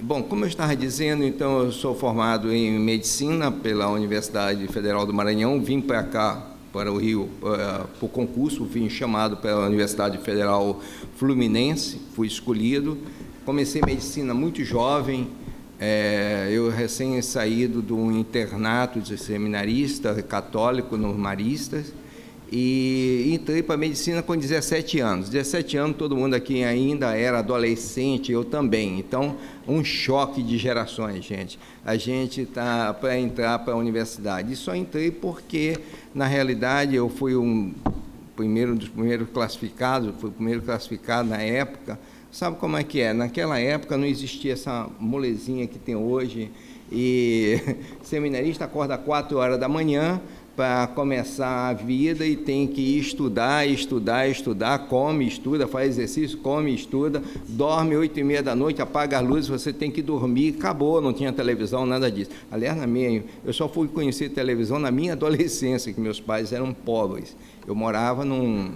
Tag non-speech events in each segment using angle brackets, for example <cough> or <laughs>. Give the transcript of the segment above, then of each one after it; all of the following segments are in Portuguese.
Bom, como eu estava dizendo, então eu sou formado em medicina pela Universidade Federal do Maranhão, vim para cá, para o Rio, eh, por concurso, vim chamado pela Universidade Federal Fluminense, fui escolhido. Comecei medicina muito jovem, é, eu recém saído de um internato de seminarista católico no Maristas, e entrei para a medicina com 17 anos. 17 anos, todo mundo aqui ainda era adolescente, eu também. Então, um choque de gerações, gente. A gente tá para entrar para a universidade. E só entrei porque, na realidade, eu fui um primeiro dos primeiros classificados, fui o primeiro classificado na época. Sabe como é que é? Naquela época não existia essa molezinha que tem hoje. E <laughs> seminarista acorda 4 horas da manhã, para começar a vida e tem que estudar, estudar, estudar, come, estuda, faz exercício, come, estuda, dorme oito e meia da noite, apaga as luzes, você tem que dormir, acabou, não tinha televisão, nada disso. Aliás, na minha, eu só fui conhecer televisão na minha <laughs> adolescência, que meus pais eram pobres. Eu morava num,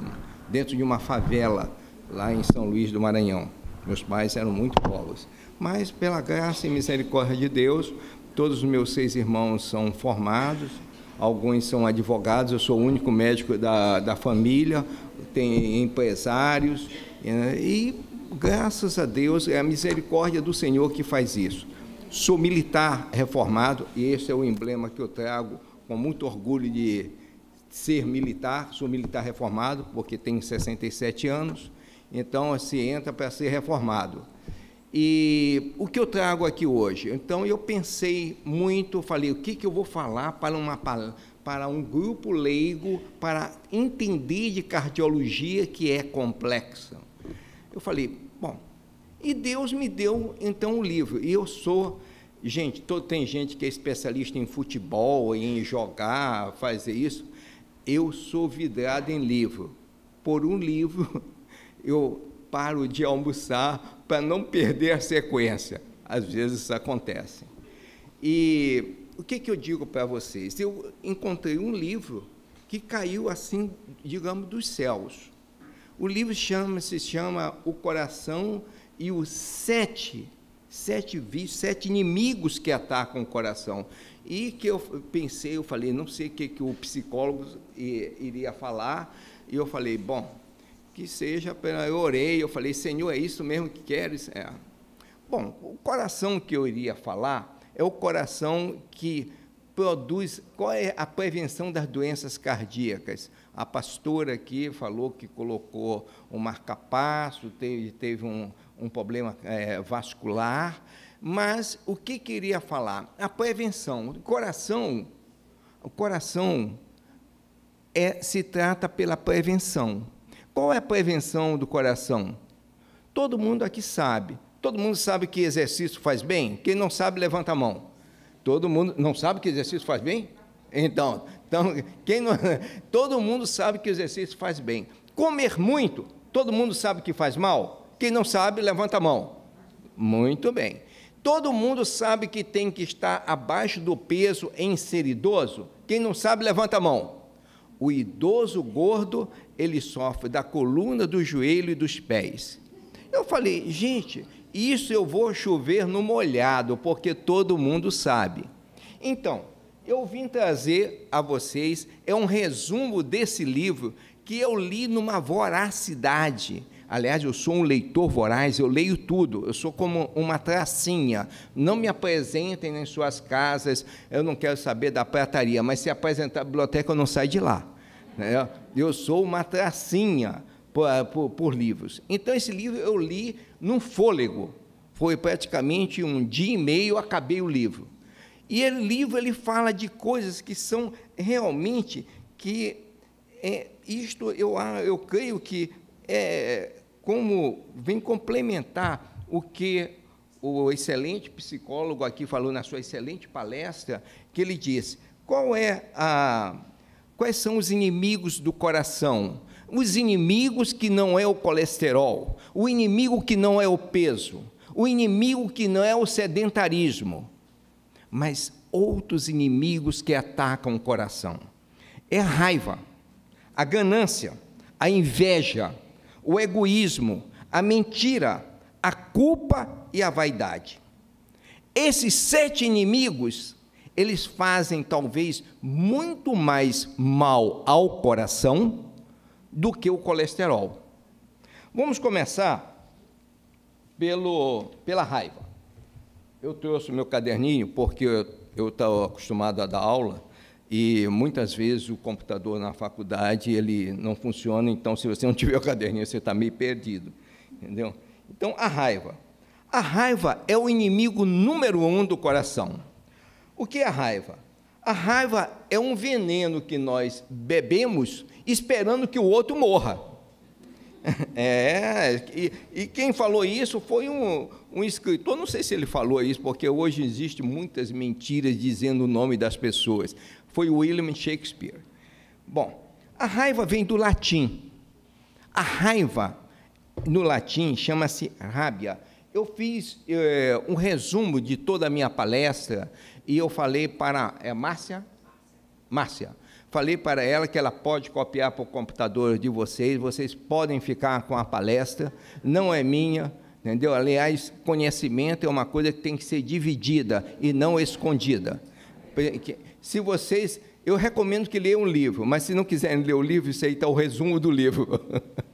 dentro de uma favela, lá em São Luís do Maranhão. Meus pais eram muito pobres. Mas, pela graça e misericórdia de Deus, todos os meus seis irmãos são formados, alguns são advogados, eu sou o único médico da, da família, tem empresários, né, e graças a Deus é a misericórdia do Senhor que faz isso. Sou militar reformado, e esse é o emblema que eu trago com muito orgulho de ser militar, sou militar reformado, porque tenho 67 anos, então se entra para ser reformado. E o que eu trago aqui hoje? Então, eu pensei muito, falei, o que, que eu vou falar para, uma, para, um grupo leigo para entender de cardiologia que é complexa? Eu falei, bom, e Deus me deu então o um livro. E eu sou, gente, todo, tem gente que é especialista em futebol, em jogar, fazer isso. Eu sou vidrado em livro. Por um livro, <laughs> eu paro de almoçar para não perder a sequência. Às vezes isso acontece. E o que, que eu digo para vocês? Eu encontrei um livro que caiu assim, digamos, dos céus. O livro chama, se chama O Coração e os Sete, sete sete inimigos que atacam o coração. E que eu pensei, eu falei, não sei o que, que o psicólogo iria falar, e eu falei, bom, que seja, eu orei, eu falei, Senhor, é isso mesmo que queres? É. Bom, o coração que eu iria falar é o coração que produz, qual é a prevenção das doenças cardíacas? A pastora aqui falou que colocou um marcapasso, teve, teve um, um problema é, vascular, mas o que queria falar? A prevenção. O coração, o coração é, se trata pela prevenção. Qual é a prevenção do coração? Todo mundo aqui sabe. Todo mundo sabe que exercício faz bem? Quem não sabe, levanta a mão. Todo mundo não sabe que exercício faz bem? Então, então quem não, <laughs> todo mundo sabe que exercício faz bem. Comer muito, todo mundo sabe que faz mal? Quem não sabe, levanta a mão. Muito bem. Todo mundo sabe que tem que estar abaixo do peso em ser idoso? Quem não sabe, levanta a mão. O idoso gordo, ele sofre da coluna, do joelho e dos pés. Eu falei, gente, isso eu vou chover no molhado, porque todo mundo sabe. Então, eu vim trazer a vocês é um resumo desse livro que eu li numa voracidade. Aliás, eu sou um leitor voraz, eu leio tudo, eu sou como uma tracinha. Não me apresentem em suas casas, eu não quero saber da prataria, mas se apresentar a biblioteca, eu não saio de lá. Né? Eu sou uma tracinha por, por, por livros. Então, esse livro eu li num fôlego. Foi praticamente um dia e meio, acabei o livro. E o livro ele fala de coisas que são realmente que é, isto eu, ah, eu creio que é como vem complementar o que o excelente psicólogo aqui falou na sua excelente palestra, que ele disse: qual é a Quais são os inimigos do coração? Os inimigos que não é o colesterol, o inimigo que não é o peso, o inimigo que não é o sedentarismo, mas outros inimigos que atacam o coração. É a raiva, a ganância, a inveja, o egoísmo, a mentira, a culpa e a vaidade. Esses sete inimigos eles fazem talvez muito mais mal ao coração do que o colesterol. Vamos começar pelo, pela raiva. Eu trouxe o meu caderninho porque eu estou acostumado a dar aula e muitas vezes o computador na faculdade ele não funciona, então se você não tiver o caderninho você está meio perdido, entendeu? Então a raiva, a raiva é o inimigo número um do coração. O que é raiva? A raiva é um veneno que nós bebemos esperando que o outro morra. <laughs> É, e, e quem falou isso foi um, um escritor, não sei se ele falou isso, porque hoje existe muitas mentiras dizendo o nome das pessoas. Foi William Shakespeare. Bom, a raiva vem do latim. A raiva no latim chama-se rabia. Eu fiz é, um resumo de toda a minha palestra e eu falei para. É Márcia? Márcia. Falei para ela que ela pode copiar para o computador de vocês, vocês podem ficar com a palestra, não é minha, entendeu? Aliás, conhecimento é uma coisa que tem que ser dividida e não escondida. Se vocês. Eu recomendo que leiam um livro, mas se não quiserem ler o livro, isso aí está o resumo do livro. <laughs>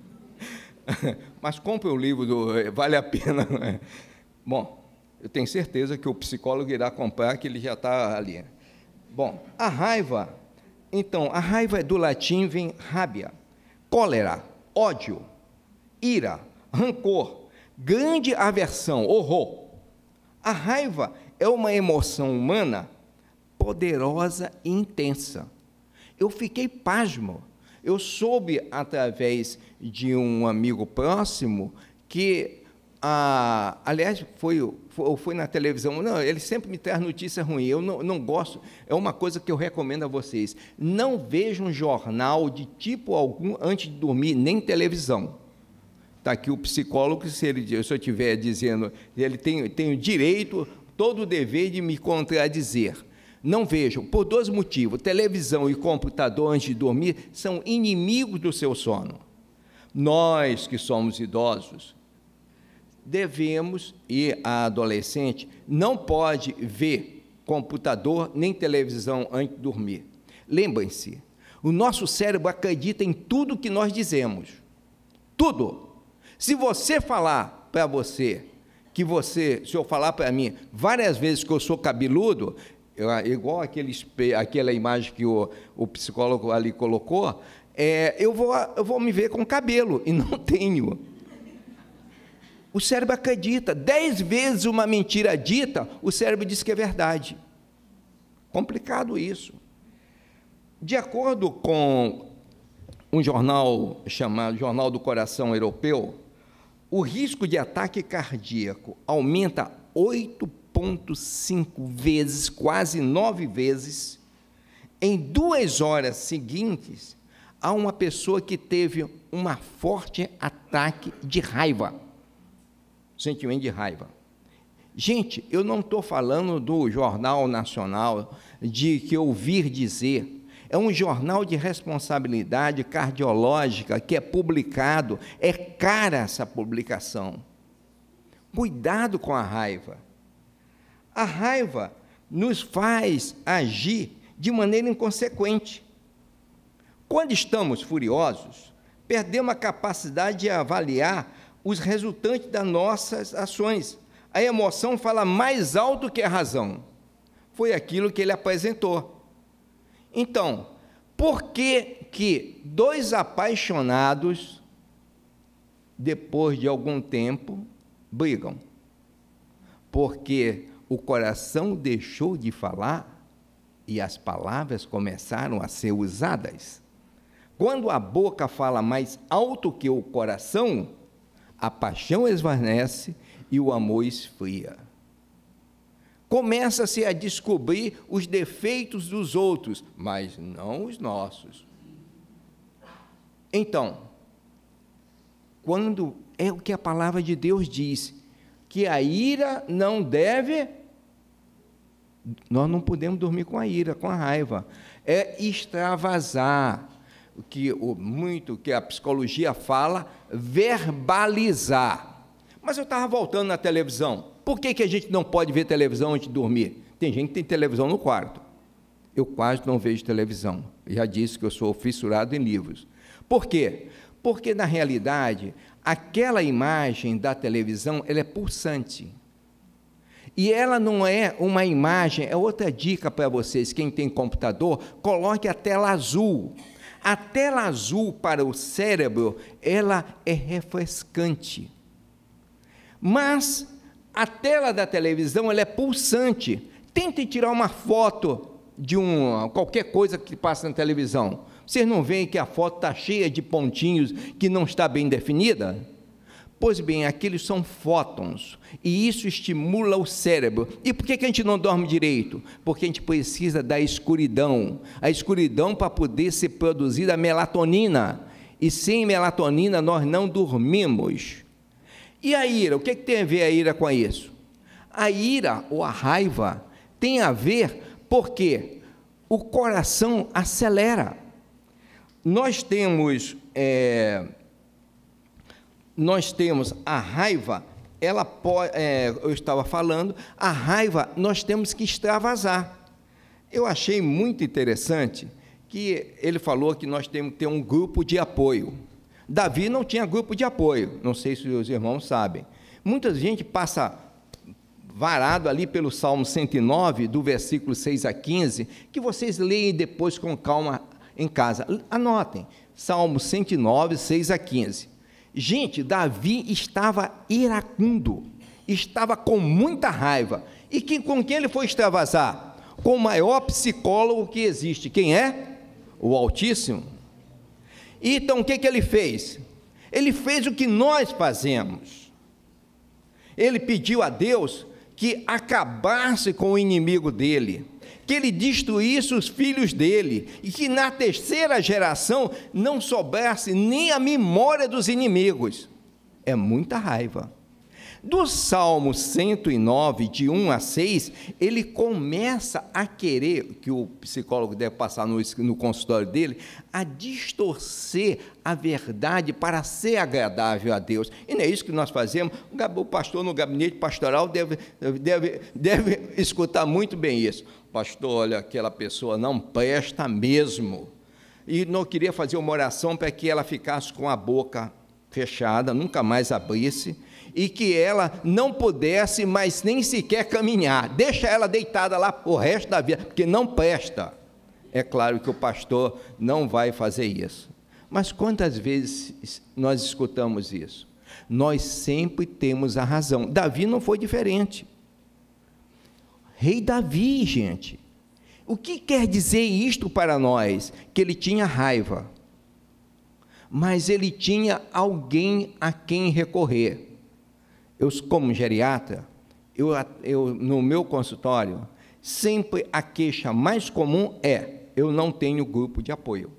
<laughs> Mas compre o livro do eh, Vale a Pena. <laughs> É? Bom, eu tenho certeza que o psicólogo irá comprar, que ele já está ali. Bom, a raiva. Então, a raiva é do latim vem rabia, cólera, ódio, ira, rancor, grande aversão, horror. A raiva é uma emoção humana poderosa e intensa. Eu fiquei pasmo eu soube através de um amigo próximo que ah, aliás, foi, ou foi na televisão. Não, ele sempre me traz notícia ruim. Eu não, não gosto. É uma coisa que eu recomendo a vocês. Não vejam jornal de tipo algum antes de dormir, nem televisão. Está aqui o psicólogo, se, ele, se eu estiver dizendo, ele tem, tem o direito, todo o dever de me contradizer. Não vejam, por dois motivos: televisão e computador antes de dormir são inimigos do seu sono. Nós que somos idosos, devemos, e a adolescente não pode ver computador nem televisão antes de dormir. Lembrem-se, o nosso cérebro acredita em tudo que nós dizemos. Tudo. Se você falar para você que você, se eu falar para mim várias vezes que eu sou cabeludo, ah, igual aquele, aquela imagem que o, o psicólogo ali colocou, é, eu, vou, eu vou me ver com cabelo, e não <laughs> tenho. O cérebro acredita. Dez vezes uma mentira dita, o cérebro diz que é verdade. Complicado isso. De acordo com um jornal chamado Jornal do Coração Europeu, o risco de ataque cardíaco aumenta 8 7,5 vezes, quase nove vezes, em duas horas seguintes, a uma pessoa que teve um forte ataque de raiva, sentimento de raiva. Gente, eu não estou falando do Jornal Nacional de que ouvir dizer é um jornal de responsabilidade cardiológica que é publicado, é cara essa publicação. Cuidado com a raiva. A raiva nos faz agir de maneira inconsequente. Quando estamos furiosos, perdemos a capacidade de avaliar os resultantes das nossas ações. A emoção fala mais alto que a razão. Foi aquilo que ele apresentou. Então, por que, que dois apaixonados, depois de algum tempo, brigam? Porque o coração deixou de falar e as palavras começaram a ser usadas. Quando a boca fala mais alto que o coração, a paixão esvanece e o amor esfria. Começa-se a descobrir os defeitos dos outros, mas não os nossos. Então, quando é o que a palavra de Deus diz, que a ira não deve nós não podemos dormir com a ira, com a raiva. É extravasar, o que o, muito que a psicologia fala, verbalizar. Mas eu estava voltando na televisão. Por que, que a gente não pode ver televisão antes de dormir? Tem gente que tem televisão no quarto. Eu quase não vejo televisão. Já disse que eu sou fissurado em livros. Por quê? Porque, na realidade, aquela imagem da televisão ela é pulsante. E ela não é uma imagem, é outra dica para vocês, quem tem computador, coloque a tela azul. A tela azul para o cérebro, ela é refrescante. Mas a tela da televisão, ela é pulsante. Tente tirar uma foto de um qualquer coisa que passa na televisão. Vocês não veem que a foto está cheia de pontinhos que não está bem definida? Pois bem, aqueles são fótons e isso estimula o cérebro. E por que, a gente não dorme direito? Porque a gente precisa da escuridão a escuridão para poder ser produzida a melatonina. E sem melatonina nós não dormimos. E a ira? O que, que tem a ver a ira com isso? A ira ou a raiva tem a ver porque o coração acelera. Nós temos. É nós temos a raiva, ela pode, é, eu estava falando, a raiva nós temos que extravasar. Eu achei muito interessante que ele falou que nós temos que ter um grupo de apoio. Davi não tinha grupo de apoio, não sei se os irmãos sabem. Muita gente passa varado ali pelo Salmo 109, do versículo 6 a 15, que vocês leem depois com calma em casa. Anotem, Salmo 109, 6 a 15. Gente, Davi estava iracundo, estava com muita raiva. E que, com quem ele foi extravasar? Com o maior psicólogo que existe. Quem é? O Altíssimo. Então, o que, que ele fez? Ele fez o que nós fazemos. Ele pediu a Deus que acabasse com o inimigo dele que ele destruísse os filhos dele, e que na terceira geração não sobrasse nem a memória dos inimigos. É muita raiva. Do Salmo 109, de 1 a 6, ele começa a querer, que o psicólogo deve passar no, no, consultório dele, a distorcer a verdade para ser agradável a Deus. E não é isso que nós fazemos. O pastor no gabinete pastoral deve, deve, deve escutar muito bem isso pastor, olha, aquela pessoa não presta mesmo. E não queria fazer uma oração para que ela ficasse com a boca fechada, nunca mais abrisse, e que ela não pudesse mais nem sequer caminhar. Deixa ela deitada lá o resto da vida, porque não presta. É claro que o pastor não vai fazer isso. Mas quantas vezes nós escutamos isso? Nós sempre temos a razão. Davi não foi diferente. Rei Davi, gente. O que quer dizer isto para nós? Que ele tinha raiva, mas ele tinha alguém a quem recorrer. Eu, como geriatra, eu, eu, no meu consultório, sempre a queixa mais comum é: eu não tenho grupo de apoio.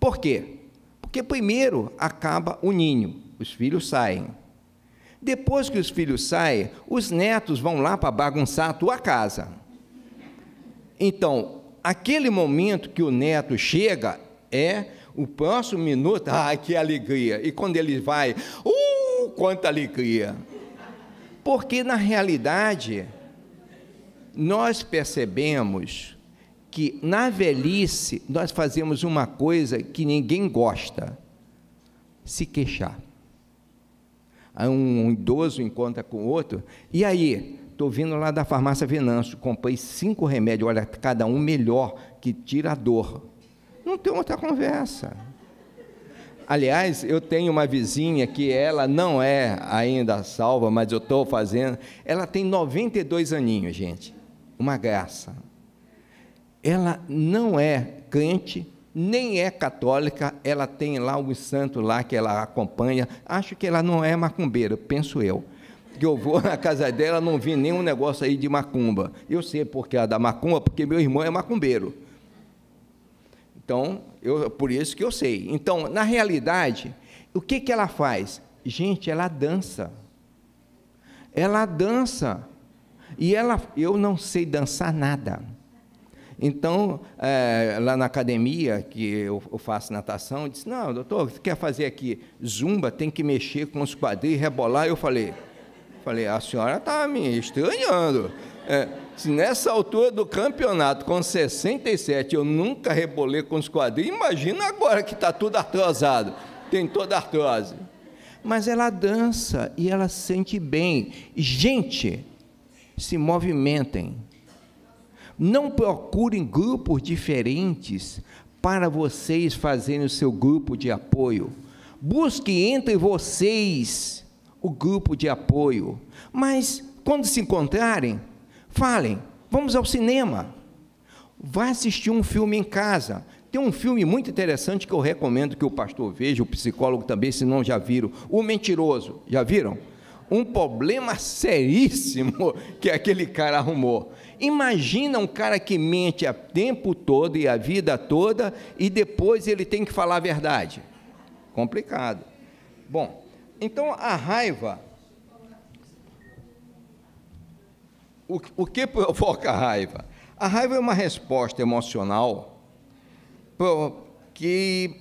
Por quê? Porque primeiro acaba o ninho, os filhos saem. Depois que os filhos saem, os netos vão lá para bagunçar a tua casa. Então, aquele momento que o neto chega é o próximo minuto, ah, <laughs> que alegria. E quando ele vai, uh, quanta alegria. Porque na realidade, nós percebemos que na velhice nós fazemos uma coisa que ninguém gosta: se queixar um idoso encontra com outro, e aí? Estou vindo lá da farmácia Venâncio, comprei cinco remédios, olha, cada um melhor, que tira a dor. Não tem outra conversa. Aliás, eu tenho uma vizinha que ela não é ainda salva, mas eu estou fazendo. Ela tem 92 aninhos, gente. Uma graça. Ela não é crente, nem é católica, ela tem lá um santo lá que ela acompanha. Acho que ela não é macumbeira, penso eu. Que eu vou <laughs> na casa dela, não vi nenhum negócio aí de macumba. Eu sei porque é da macumba, porque meu irmão é macumbeiro. Então, eu, por isso que eu sei. Então, na realidade, o que, que ela faz? Gente, ela dança. Ela dança. E ela, eu não sei dançar nada. Então, é, lá na academia que eu, eu faço natação, disse: Não, doutor, você quer fazer aqui zumba, tem que mexer com os quadris, rebolar. Eu falei: Falei, a senhora está me estranhando. É, se nessa altura do campeonato, com 67, eu nunca rebolei com os quadris, imagina agora que está tudo artrosado, tem toda artrose. Mas ela dança e ela sente bem. Gente, se movimentem, não procurem grupos diferentes para vocês fazerem o seu grupo de apoio. Busque entre vocês o grupo de apoio. Mas quando se encontrarem, falem: vamos ao cinema. Vá assistir um filme em casa. Tem um filme muito interessante que eu recomendo que o pastor veja, o psicólogo também, se não já viram. O Mentiroso. Já viram? um problema seríssimo <laughs> que aquele cara arrumou. Imagina um cara que mente o tempo todo e a vida toda e depois ele tem que falar a verdade. Complicado. Bom, então a raiva. O, o que provoca a raiva? A raiva é uma resposta emocional que,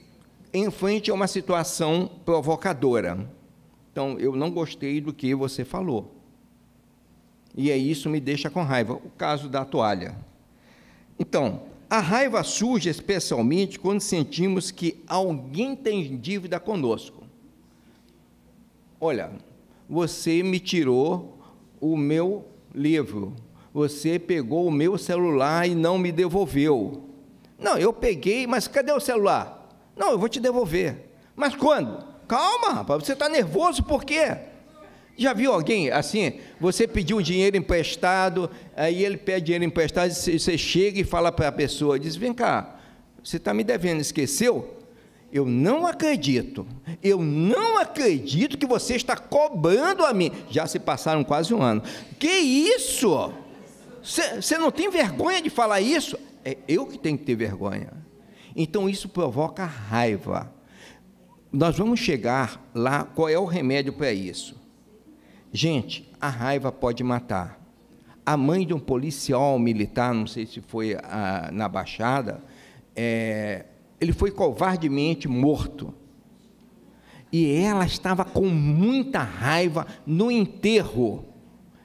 em frente a uma situação provocadora então, eu não gostei do que você falou. E é isso me deixa com raiva. O caso da toalha. Então, a raiva surge especialmente quando sentimos que alguém tem dívida conosco. Olha, você me tirou o meu livro, você pegou o meu celular e não me devolveu. Não, eu peguei, mas cadê o celular? Não, eu vou te devolver. Mas quando? Calma, rapaz, você está nervoso por quê? Já viu alguém assim? Você pediu um dinheiro emprestado, aí ele pede dinheiro emprestado, você chega e fala para a pessoa, diz, vem cá, você está me devendo, esqueceu? Eu não acredito, eu não acredito que você está cobrando a mim. Já se passaram quase um ano. Que isso? Você não tem vergonha de falar isso? É eu que tenho que ter vergonha. Então isso provoca raiva. Nós vamos chegar lá, qual é o remédio para isso? Gente, a raiva pode matar. A mãe de um policial militar, não sei se foi a, ah, na Baixada, é, ele foi covardemente morto. E ela estava com muita raiva no enterro.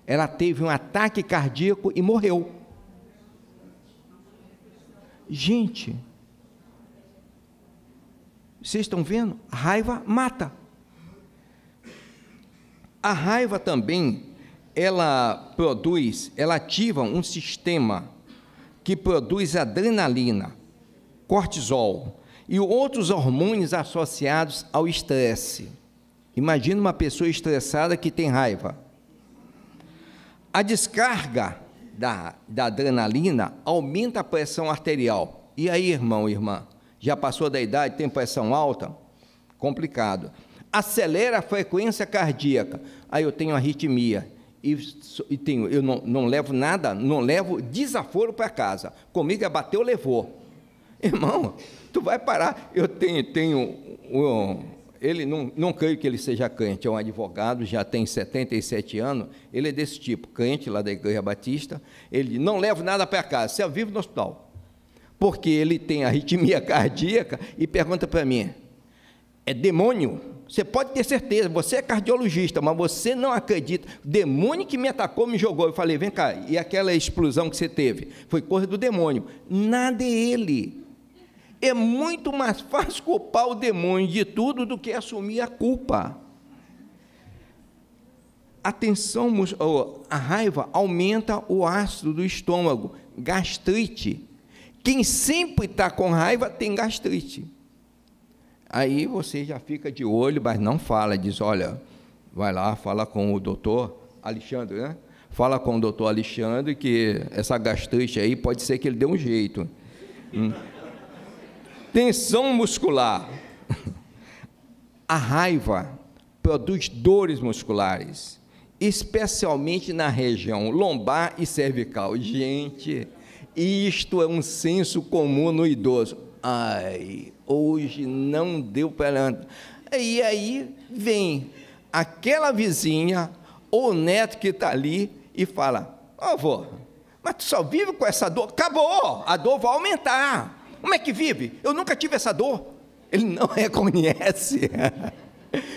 Ela teve um ataque cardíaco e morreu. Gente, vocês estão vendo? A raiva mata. A raiva também, ela produz, ela ativa um sistema que produz adrenalina, cortisol e outros hormônios associados ao estresse. Imagina uma pessoa estressada que tem raiva. A descarga da, da adrenalina aumenta a pressão arterial. E aí, irmão, irmã? já passou da idade, tem pressão alta, complicado. Acelera a frequência cardíaca, aí eu tenho arritmia. E, e tenho, eu não, não levo nada, não levo desaforo para casa. Comigo é bateu, levou. Irmão, tu vai parar. Eu tenho, tenho um, ele não, não creio que ele seja crente, é um advogado, já tem 77 anos, ele é desse tipo, crente lá da Igreja Batista, ele não leva nada para casa, você vive no hospital porque ele tem arritmia <laughs> cardíaca e pergunta para mim: é demônio? Você pode ter certeza, você é cardiologista, mas você não acredita. Demônio que me atacou, me jogou. Eu falei: vem cá, e aquela explosão que você teve? Foi coisa do demônio. Nada é ele. É muito mais <laughs> fácil culpar o demônio de tudo do que assumir a culpa. A tensão, a raiva aumenta o ácido do estômago, gastrite, quem sempre está com raiva tem gastrite. Aí você já fica de olho, mas não fala, diz: olha, vai lá, fala com o doutor Alexandre, né? Fala com o doutor Alexandre que essa gastrite aí pode ser que ele dê um jeito. Hum. Tensão muscular. <laughs> A raiva produz dores musculares, especialmente na região lombar e cervical. Gente, isto é um senso comum no idoso. Ai, hoje não deu para. E aí vem aquela vizinha ou neto que está ali e fala: oh, avô, mas tu só vive com essa dor? Acabou, a dor vai aumentar. Como é que vive? Eu nunca tive essa dor. Ele não <laughs> reconhece. <laughs>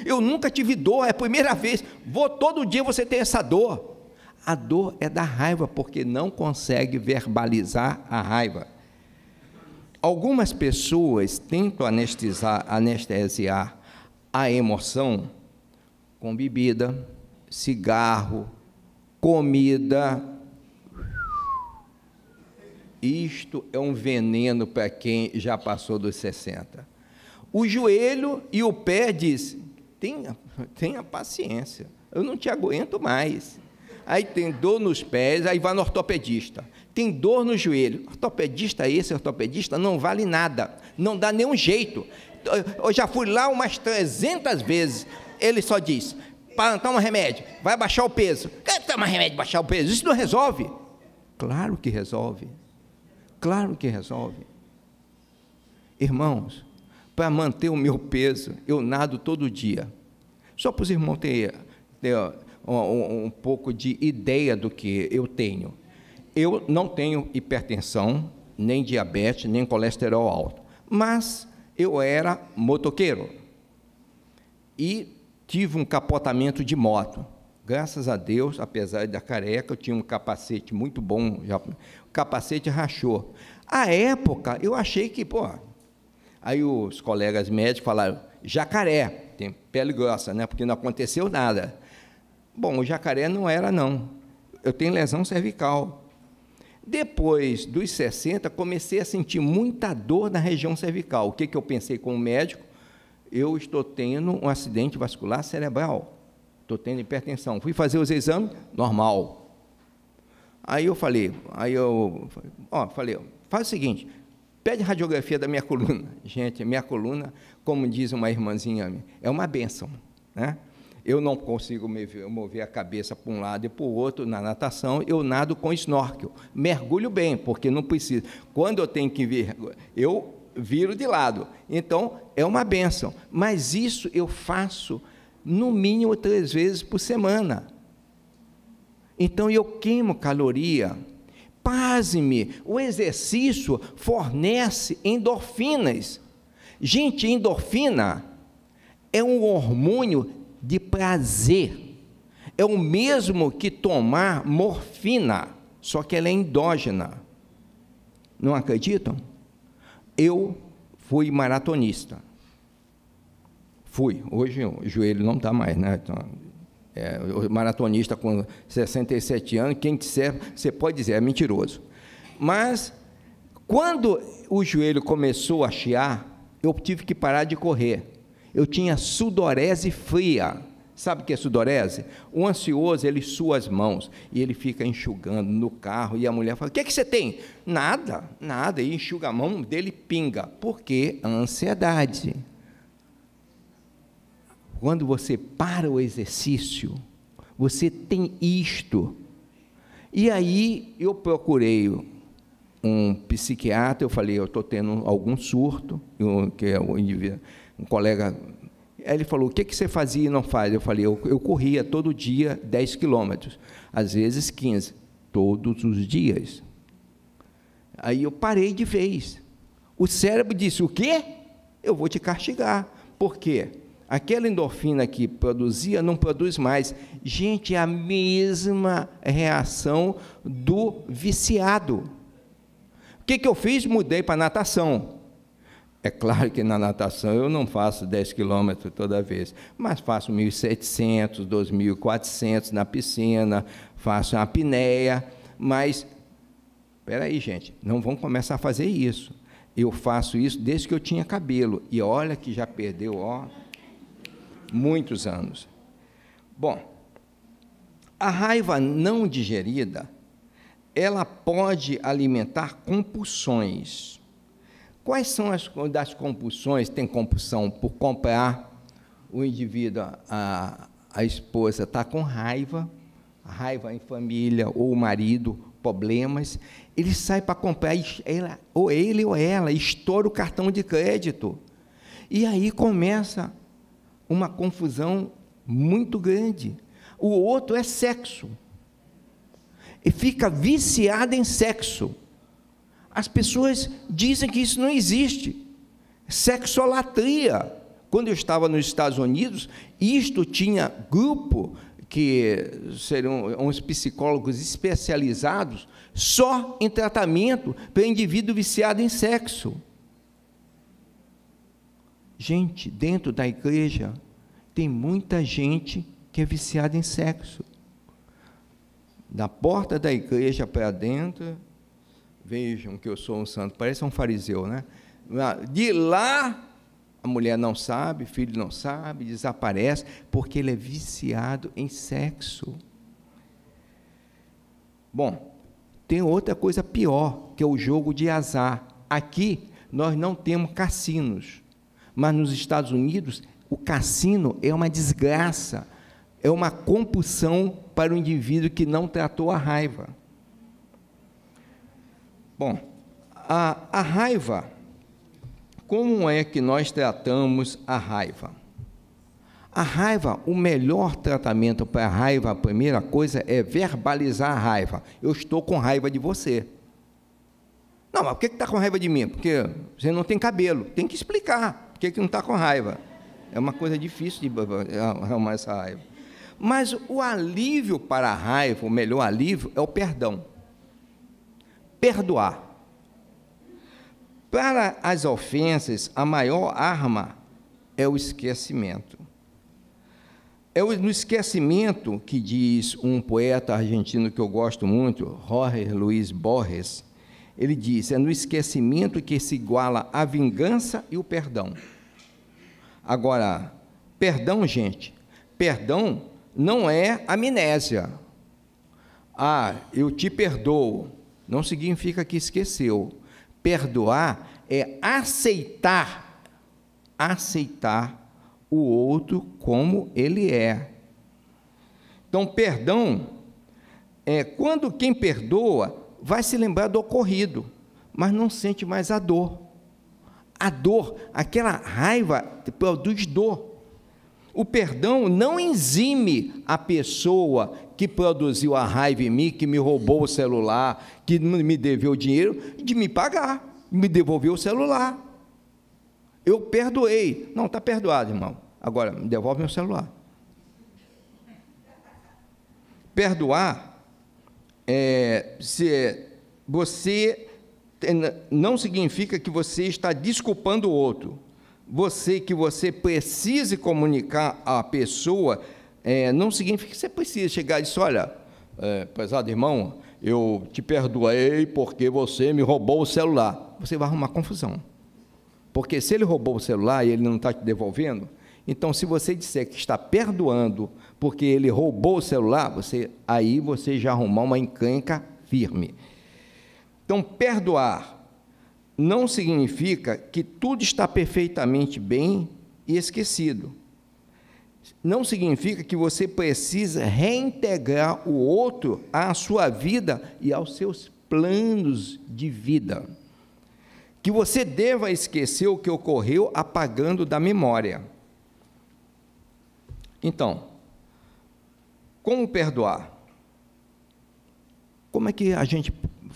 Eu nunca tive dor, é a primeira vez. Vou todo dia você tem essa dor. A dor é da raiva, porque não consegue verbalizar a raiva. Algumas pessoas tentam anestesiar a emoção com bebida, cigarro, comida. Isto é um veneno para quem já passou dos 60. O joelho e o pé dizem: tenha, tenha paciência, eu não te aguento mais aí tem dor nos pés, aí vai no ortopedista. Tem dor no joelho. Ortopedista esse, ortopedista não vale nada, não dá nenhum jeito. Eu já fui lá umas 300 vezes. Ele só diz: para tomar remédio, vai baixar o peso. Quer tomar remédio, baixar o peso? Isso não resolve. Claro que resolve. Claro que resolve. Irmãos, para manter o meu peso, eu nado todo dia. Só para os irmãos terem, terem um, um pouco de ideia do que eu tenho. Eu não tenho hipertensão, nem diabetes, nem colesterol alto, mas eu era motoqueiro e tive um capotamento de moto. Graças a Deus, apesar da careca, eu tinha um capacete muito bom, já, o capacete rachou. À época, eu achei que, pô, aí os colegas médicos falaram, jacaré, tem pele grossa, né? Porque não aconteceu nada. Bom, o jacaré não era, não. Eu tenho lesão cervical. Depois dos 60, comecei a sentir muita dor na região cervical. O que, que eu pensei com o médico? Eu estou tendo um acidente vascular cerebral. Estou tendo hipertensão. Fui fazer os exames, normal. Aí eu falei, aí eu ó, falei, faz o seguinte, pede radiografia da minha coluna. <laughs> Gente, minha coluna, como diz uma irmãzinha, é uma bênção. Né? Eu não consigo mover a cabeça para um lado e para o outro na natação, eu nado com snorkel. Mergulho bem, porque não precisa. Quando eu tenho que vir, eu viro de lado. Então, é uma benção. Mas isso eu faço no mínimo três vezes por semana. Então, eu queimo caloria. me! o exercício fornece endorfinas. Gente, endorfina é um hormônio de prazer. É o mesmo que tomar morfina, só que ela é endógena. Não acreditam? Eu fui maratonista. Fui. Hoje o joelho não está mais, né? Então, é, maratonista com 67 anos, quem disser, você pode dizer, é mentiroso. Mas, quando o joelho começou a chiar, eu tive que parar de correr eu tinha sudorese fria. Sabe o que é sudorese? O ansioso, ele sua as mãos e ele fica enxugando no carro e a mulher fala: O que, é que você tem? Nada, nada. E enxuga a mão dele pinga. Por quê? Ansiedade. Quando você para o exercício, você tem isto. E aí eu procurei um psiquiatra, eu falei: Eu estou tendo algum surto, eu, que é o indivíduo um colega. Aí ele falou: O que, que você fazia e não faz? Eu falei: Eu, eu corria todo dia 10 quilômetros, às vezes 15, todos os dias. Aí eu parei de vez. O cérebro disse: O quê? Eu vou te castigar. Por quê? Aquela endorfina que produzia não produz mais. Gente, é a mesma reação do viciado. O que, que eu fiz? Mudei para natação. É claro que na natação eu não faço 10 quilômetros toda vez, mas faço 1.700, 2.400 na piscina, faço a apneia, mas, espera aí, gente, não vão começar a fazer isso. Eu faço isso desde que eu tinha cabelo, e olha que já perdeu, ó, muitos anos. Bom, a raiva não digerida, ela pode alimentar compulsões, Quais são as das compulsões? Tem compulsão por comprar, o indivíduo, a, a esposa está com raiva, raiva em família, ou o marido, problemas, ele sai para comprar, ela, ou ele ou ela, estoura o cartão de crédito. E aí começa uma confusão muito grande. O outro é sexo. E fica viciado em sexo. As pessoas dizem que isso não existe. Sexolatria. Quando eu estava nos Estados Unidos, isto tinha grupo que seriam uns psicólogos especializados só em tratamento para indivíduo viciado em sexo. Gente, dentro da igreja tem muita gente que é viciada em sexo. Da porta da igreja para dentro, Vejam que eu sou um santo. Parece um fariseu, né? Ah, de lá, a mulher não sabe, filho não sabe, desaparece, porque ele é viciado em sexo. Bom, tem outra coisa pior, que é o jogo de azar. Aqui, nós não temos cassinos, mas nos Estados Unidos, o cassino é uma desgraça, é uma compulsão para o indivíduo que não tratou a raiva. Bom, a, a raiva, como é que nós tratamos a raiva? A raiva, o melhor tratamento para a raiva, a primeira coisa é verbalizar a raiva. Eu estou com raiva de você. Não, mas por que está com raiva de mim? Porque você não tem cabelo. Tem que explicar por que, que não está com raiva. É uma coisa difícil de é, arrumar essa raiva. Mas o alívio para a raiva, o melhor alívio, é o perdão perdoar. Para as ofensas, a maior arma é o esquecimento. É no esquecimento que diz um poeta argentino que eu gosto muito, Jorge Luiz Borges, ele diz: é no esquecimento que se iguala a vingança e o perdão. Agora, perdão, gente, perdão não é amnésia. Ah, eu te perdoo. Não significa que esqueceu. Perdoar é aceitar, aceitar o outro como ele é. Então, perdão é quando quem perdoa vai se lembrar do ocorrido, mas não sente mais a dor. A dor, aquela raiva produz tipo, dor o perdão não enzime a pessoa que produziu a raiva em mim, que me roubou o celular, que me deveu o dinheiro, de me pagar, me devolver o celular. Eu perdoei. Não, está perdoado, irmão. Agora, me devolve meu celular. Perdoar é, se é, você é, não significa que você está desculpando o outro você que você precise comunicar à pessoa, é, não significa que você precisa chegar e dizer, olha, é, pesado irmão, eu te perdoei porque você me roubou o celular. Você vai arrumar confusão. Porque se ele roubou o celular e ele não está te devolvendo, então se você disser que está perdoando porque ele roubou o celular, você aí você já arrumar uma encanca firme. Então, perdoar não significa que tudo está perfeitamente bem e esquecido. Não significa que você precisa reintegrar o outro à sua vida e aos seus planos de vida. Que você deva esquecer o que ocorreu apagando da memória. Então, como perdoar? Como é que a gente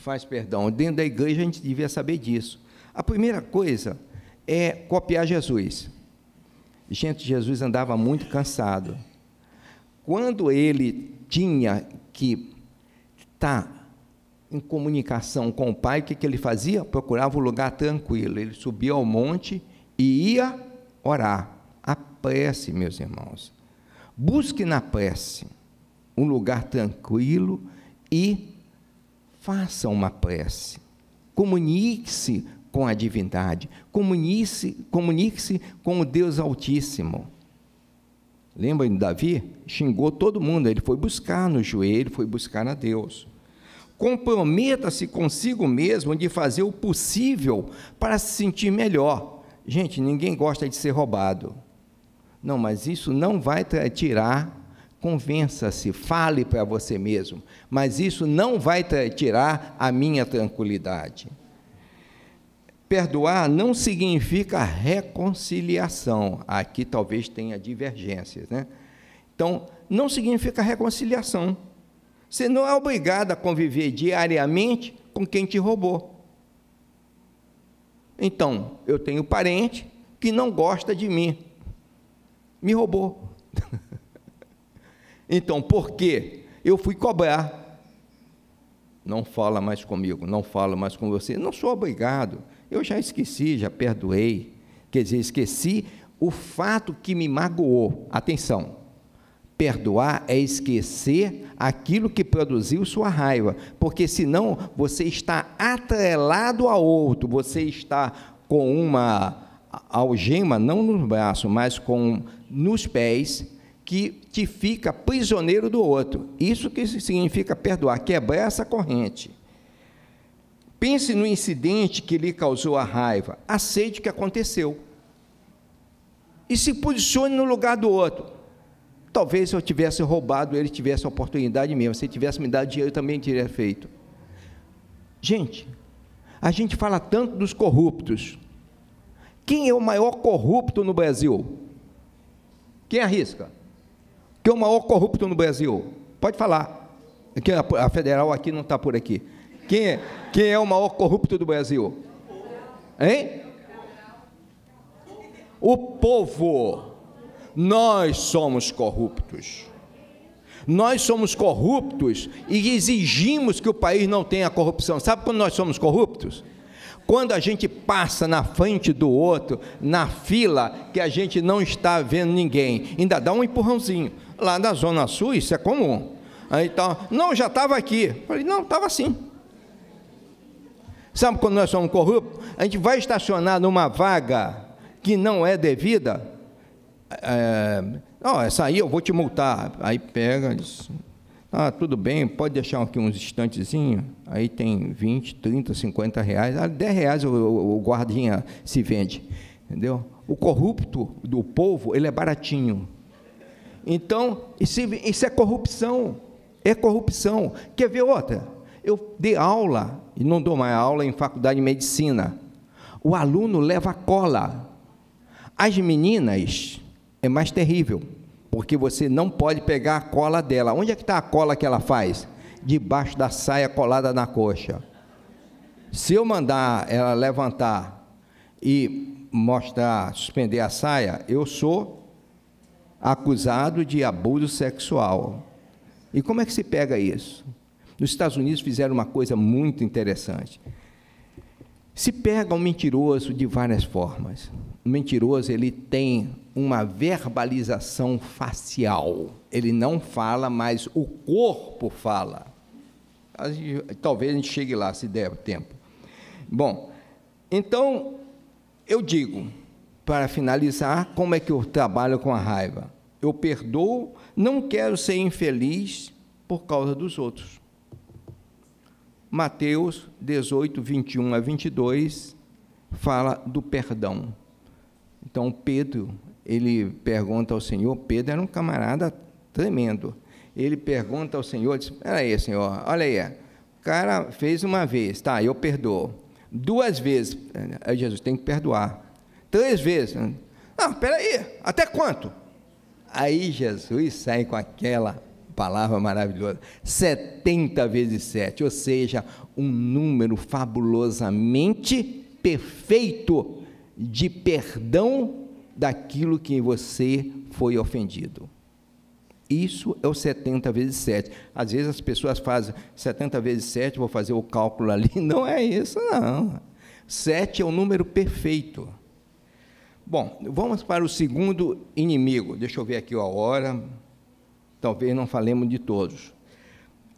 faz perdão. Dentro da igreja a gente devia saber disso. A primeira coisa é copiar Jesus. Gente, Jesus andava muito cansado. Quando ele tinha que estar tá em comunicação com o Pai, o que, que ele fazia? Procurava um lugar tranquilo. Ele subia ao monte e ia orar. A prece, meus irmãos. Busque na prece um lugar tranquilo e faça uma prece, comunique-se com a divindade, comunique-se comunique com o Deus Altíssimo. Lembra de Davi? Xingou todo mundo, ele foi buscar no joelho, foi buscar a Deus. Comprometa-se consigo mesmo de fazer o possível para se sentir melhor. Gente, ninguém gosta de ser roubado. Não, mas isso não vai tirar Convença-se, fale para você mesmo, mas isso não vai tirar a minha tranquilidade. Perdoar não significa reconciliação. Aqui talvez tenha divergências, né? Então, não significa reconciliação. Você não é obrigado a conviver diariamente com quem te roubou. Então, eu tenho parente que não gosta de mim. Me roubou. <laughs> Então, por quê? Eu fui cobrar. Não fala mais comigo, não fala mais com você. Não sou obrigado. Eu já esqueci, já perdoei. Quer dizer, esqueci o fato que me magoou. Atenção. Perdoar é esquecer aquilo que produziu sua raiva, porque senão você está atrelado a outro, você está com uma algema, não no braço, mas com nos pés, que te fica prisioneiro do outro. Isso que significa perdoar, quebrar essa corrente. Pense no incidente que lhe causou a raiva, aceite o que aconteceu e se posicione no lugar do outro. Talvez se eu tivesse roubado, ele tivesse a oportunidade mesmo. Se ele tivesse me dado dinheiro, eu também teria feito. Gente, a gente fala tanto dos corruptos. Quem é o maior corrupto no Brasil? Quem arrisca? Quem é o maior corrupto no Brasil? Pode falar. Que a federal aqui não está por aqui. Quem é, quem é o maior corrupto do Brasil? Hein? O povo. Nós somos corruptos. Nós somos corruptos e exigimos que o país não tenha corrupção. Sabe quando nós somos corruptos? Quando a gente passa na frente do outro, na fila, que a gente não está vendo ninguém, ainda dá um empurrãozinho. Lá da Zona Sul, isso é comum. Aí então, não, já estava aqui. Falei, não, estava assim. Sabe quando nós somos corruptos? A gente vai estacionar numa vaga que não é devida. É, não, essa aí eu vou te multar. Aí pega, diz, ah, tudo bem, pode deixar aqui uns instantezinhos. Aí tem 20, 30, 50 reais. Ah, 10 reais o, o, o guardinha se vende. Entendeu? O corrupto do povo, ele é baratinho. Então, isso, isso é corrupção. É corrupção. Quer ver outra? Eu dei aula, e não dou mais aula em faculdade de medicina. O aluno leva cola. As meninas é mais terrível, porque você não pode pegar a cola dela. Onde é que está a cola que ela faz? Debaixo da saia colada na coxa. Se eu mandar ela levantar e mostrar, suspender a saia, eu sou acusado de abuso sexual. E como é que se pega isso? Nos Estados Unidos fizeram uma coisa muito interessante. Se pega um mentiroso de várias formas. O mentiroso ele tem uma verbalização facial. Ele não fala, mas o corpo fala. talvez a gente chegue lá se der tempo. Bom, então eu digo, para finalizar, como é que eu trabalho com a raiva? Eu perdoo, não quero ser infeliz por causa dos outros. Mateus 18, 21 a 22 fala do perdão. Então, Pedro, ele pergunta ao Senhor, Pedro era um camarada tremendo. Ele pergunta ao Senhor, diz, aí, Senhor, olha aí, o cara fez uma vez, tá, eu perdoo. Duas vezes, aí eh, Jesus tem que perdoar. Três vezes. Não, peraí, até quanto? Aí Jesus sai com aquela palavra maravilhosa, 70 vezes 7, ou seja, um número fabulosamente perfeito de perdão daquilo que você foi ofendido. Isso é o 70 vezes 7. Às vezes as pessoas fazem 70 vezes 7, vou fazer o cálculo ali. <laughs> Não é isso, não. 7 é o número perfeito. Bom, vamos para o segundo inimigo. Deixa eu ver aqui a hora. Talvez não falemos de todos.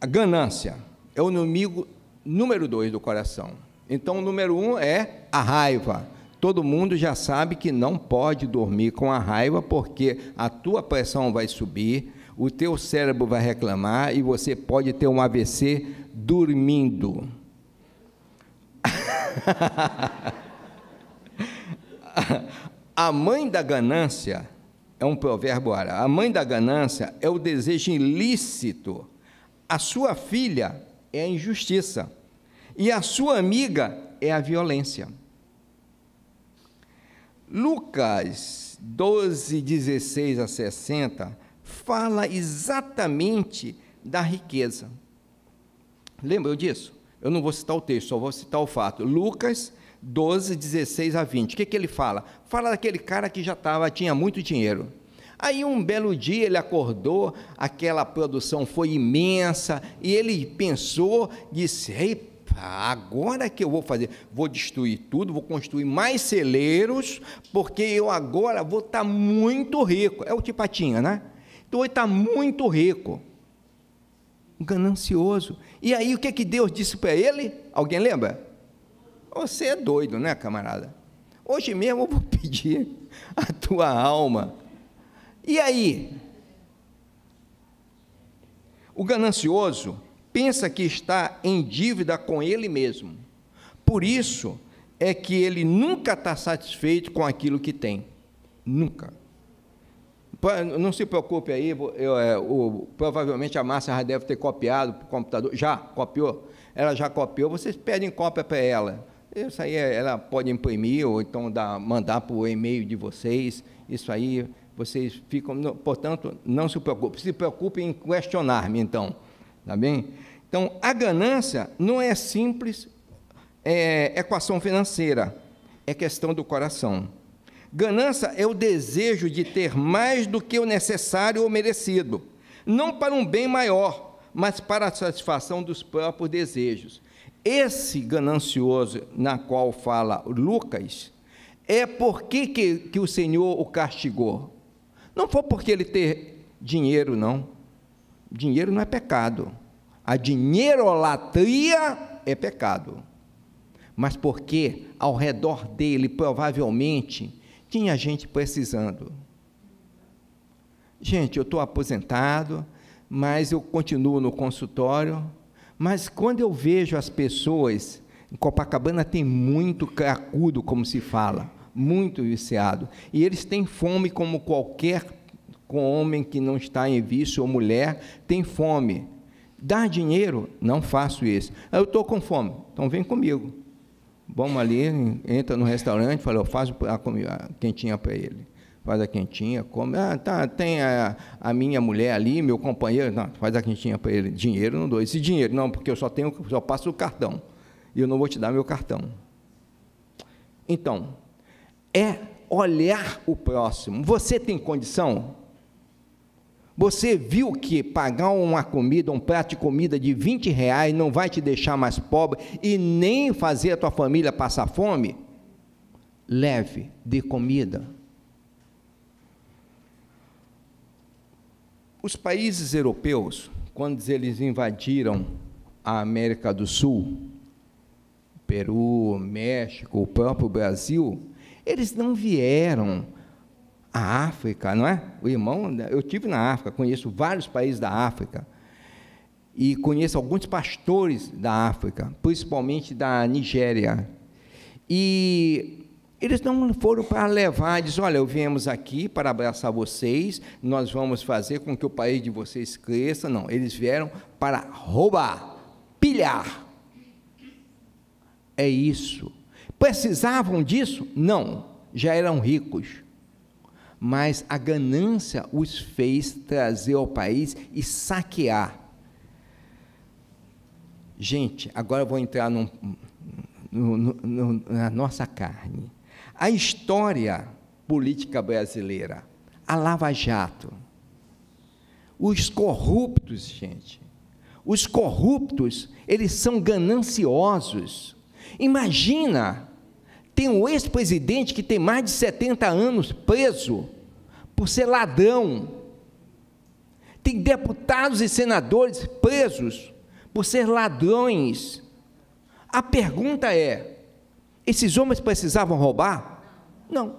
A ganância é o inimigo número dois do coração. Então, o número um é a raiva. Todo mundo já sabe que não pode dormir com a raiva, porque a tua pressão vai subir, o teu cérebro vai reclamar e você pode ter um AVC dormindo. <laughs> A mãe da ganância é um provérbio árabe. A mãe da ganância é o desejo ilícito. A sua filha é a injustiça. E a sua amiga é a violência. Lucas 12, 16 a 60 fala exatamente da riqueza. Lembram disso? Eu não vou citar o texto, só vou citar o fato. Lucas 12, 16 a 20. O que, que ele fala? Fala daquele cara que já tava, tinha muito dinheiro. Aí um belo dia ele acordou, aquela produção foi imensa, e ele pensou, disse: Ei, agora que eu vou fazer, vou destruir tudo, vou construir mais celeiros, porque eu agora vou estar tá muito rico. É o Tipatinha, né? Então ele está muito rico, ganancioso. E aí o que, que Deus disse para ele? Alguém lembra? Você é doido, né, camarada? Hoje mesmo eu vou <laughs> pedir a tua alma. E aí? O ganancioso pensa que está em dívida com ele mesmo. Por isso é que ele nunca está satisfeito com aquilo que tem. Nunca. Não se preocupe aí, eu, eu, é, provavelmente a Márcia já deve ter copiado para o computador. Já copiou? Ela já copiou, vocês pedem cópia para ela. Isso aí é, ela pode imprimir ou então dar, mandar para o e-mail de vocês. Isso aí vocês ficam. Portanto, não se preocupem. Se preocupem em questionar-me, então. Tá bem? Então, a ganância não é simples é, é, equação financeira, é questão do coração. Ganância é o desejo de ter mais do que o necessário ou merecido, não para um bem maior, mas para a satisfação dos próprios desejos. Esse ganancioso na qual fala Lucas, é porque que, que o Senhor o castigou. Não foi porque ele ter dinheiro, não. Dinheiro não é pecado. A dinheirolatria é pecado. Mas porque ao redor dele, provavelmente, tinha gente precisando. Gente, eu estou aposentado, mas eu continuo no consultório mas quando eu vejo as pessoas, em Copacabana tem muito cracudo, como se fala, muito viciado. E eles têm fome como qualquer homem que não está em vício ou mulher tem fome. Dá dinheiro? Não faço isso. Eu estou com fome, então vem comigo. Vamos ali, entra no restaurante, fala, eu faço a comida, quentinha para ele faz a quentinha, come. Ah, tá, tem a, a minha mulher ali, meu companheiro. Não, faz a quentinha para ele. Dinheiro não dou. Esse dinheiro, não, porque eu só tenho, só passo o cartão. E eu não vou te dar meu cartão. Então, é olhar o próximo. Você tem condição? Você viu que pagar uma comida, um prato de comida de 20 reais não vai te deixar mais pobre e nem fazer a tua família passar fome? Leve, dê comida Os países europeus, quando eles invadiram a América do Sul, Peru, México, o próprio Brasil, eles não vieram à África, não é? O irmão, eu tive na África, conheço vários países da África e conheço alguns pastores da África, principalmente da Nigéria. E eles não foram para levar, diz, olha, eu viemos aqui para abraçar vocês, nós vamos fazer com que o país de vocês cresça. Não, eles vieram para roubar, pilhar. É isso. Precisavam disso? Não, já eram ricos. Mas a ganância os fez trazer ao país e saquear. Gente, agora eu vou entrar num, no, no, na nossa carne. A história política brasileira, a Lava Jato, os corruptos, gente, os corruptos, eles são gananciosos. Imagina, tem um ex-presidente que tem mais de 70 anos preso por ser ladrão. Tem deputados e senadores presos por ser ladrões. A pergunta é: esses homens precisavam roubar? Não.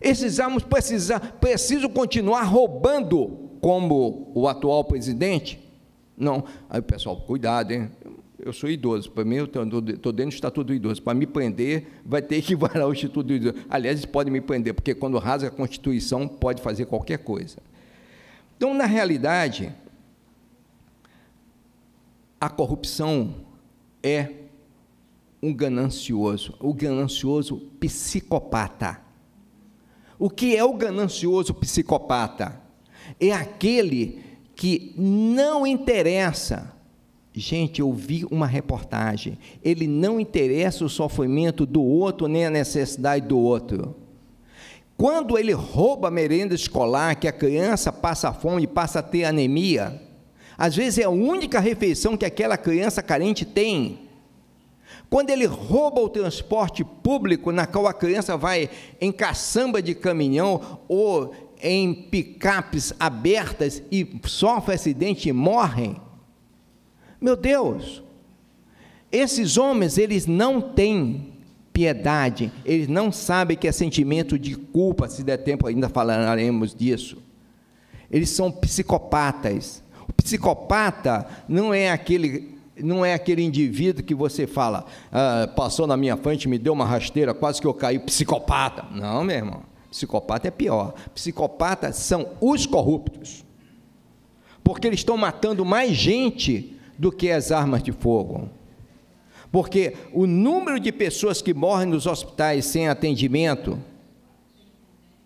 Esses homens precisa, precisam continuar roubando, como o atual presidente? Não. Aí, pessoal, cuidado, hein? Eu sou idoso, para mim, eu estou dentro do Estatuto do Idoso. Para me prender, vai ter que <laughs> varar o Estatuto do Idoso. Aliás, eles podem me prender, porque quando rasga a Constituição, pode fazer qualquer coisa. Então, na realidade, a corrupção é um ganancioso, o ganancioso psicopata. O que é o ganancioso psicopata? É aquele que não interessa. Gente, eu vi uma reportagem. Ele não interessa o sofrimento do outro nem a necessidade do outro. Quando ele rouba a merenda escolar, que a criança passa fome e passa a ter anemia, às vezes é a única refeição que aquela criança carente tem quando ele rouba o transporte público, na qual a criança vai em caçamba de caminhão ou em picapes abertas e sofre acidente e morrem. Meu Deus, esses homens, eles não têm piedade, eles não sabem que é sentimento de culpa, se der tempo ainda falaremos disso. Eles são psicopatas. O psicopata não é aquele não é aquele indivíduo que você fala, ah, passou na minha frente, me deu uma rasteira, quase que eu caí, psicopata. Não, meu irmão. Psicopata é pior. Psicopatas são os corruptos. Porque eles estão matando mais gente do que as armas de fogo. Porque o número de pessoas que morrem nos hospitais sem atendimento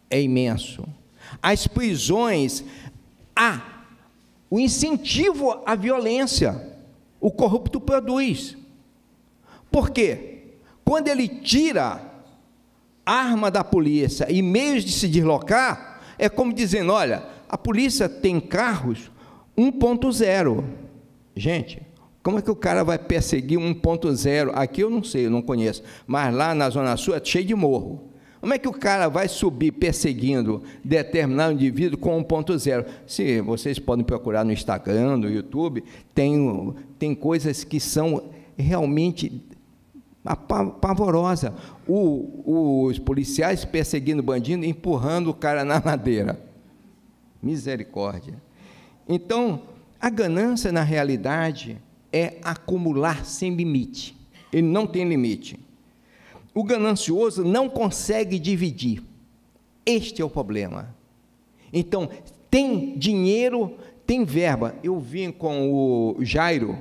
é imenso. As prisões, há o incentivo à violência o corrupto produz. Por quê? Quando ele tira arma da polícia e meios de se deslocar, é como dizendo: olha, a polícia tem carros 1.0. Gente, como é que o cara vai perseguir 1.0? Aqui eu não sei, eu não conheço, mas lá na Zona Sul é cheio de morro. Como é que o cara vai subir perseguindo determinado indivíduo com 1.0? Se vocês podem procurar no Instagram, no YouTube, tem, tem coisas que são realmente pavorosas. O, os policiais perseguindo o bandido, empurrando o cara na madeira. <laughs> Misericórdia. Então, a ganância, na realidade, é acumular sem limite. Ele não tem limite. O ganancioso não consegue dividir. Este é o problema. Então, tem dinheiro, tem verba. Eu vim com o Jairo,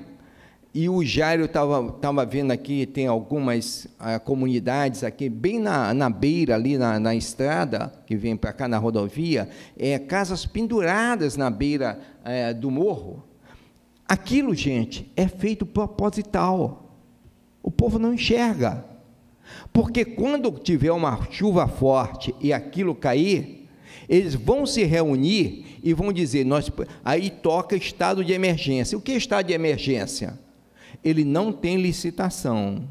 e o Jairo estava tava vendo aqui, tem algumas ah, comunidades aqui, bem na, na beira, ali na, na estrada, que vem para cá na rodovia, é, casas penduradas na beira é, do morro. Aquilo, gente, é feito proposital. O povo não enxerga. Porque quando tiver uma chuva forte e aquilo cair, eles vão se reunir e vão dizer: nós, aí toca estado de emergência. O que é estado de emergência? Ele não tem licitação.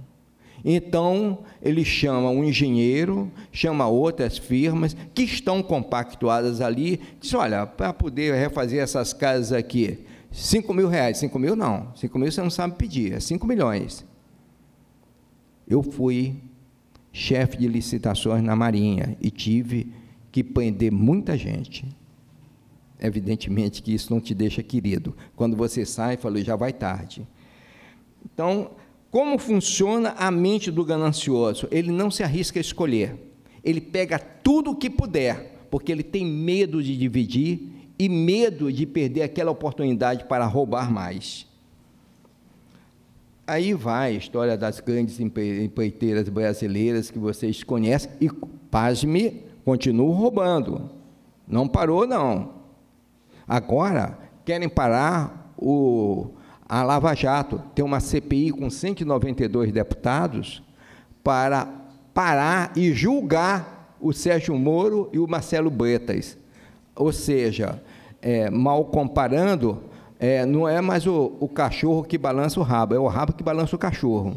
Então, ele chama um engenheiro, chama outras firmas que estão compactuadas ali, diz: olha, para poder refazer essas casas aqui, 5 mil reais. 5 mil não, 5 mil você não sabe pedir, é 5 milhões. Eu fui chefe de licitações na Marinha e tive que prender muita gente. Evidentemente que isso não te deixa querido. Quando você sai, falou, já vai tarde. Então, como funciona a mente do ganancioso? Ele não se arrisca a escolher. Ele pega tudo o que puder, porque ele tem medo de dividir e medo de perder aquela oportunidade para roubar mais. Aí vai a história das grandes empreiteiras brasileiras que vocês conhecem e, pasme, continuam roubando. Não parou, não. Agora querem parar o, a Lava Jato. Tem uma CPI com 192 deputados para parar e julgar o Sérgio Moro e o Marcelo Bretas. Ou seja, é, mal comparando, é, não é mais o, o cachorro que balança o rabo, é o rabo que balança o cachorro.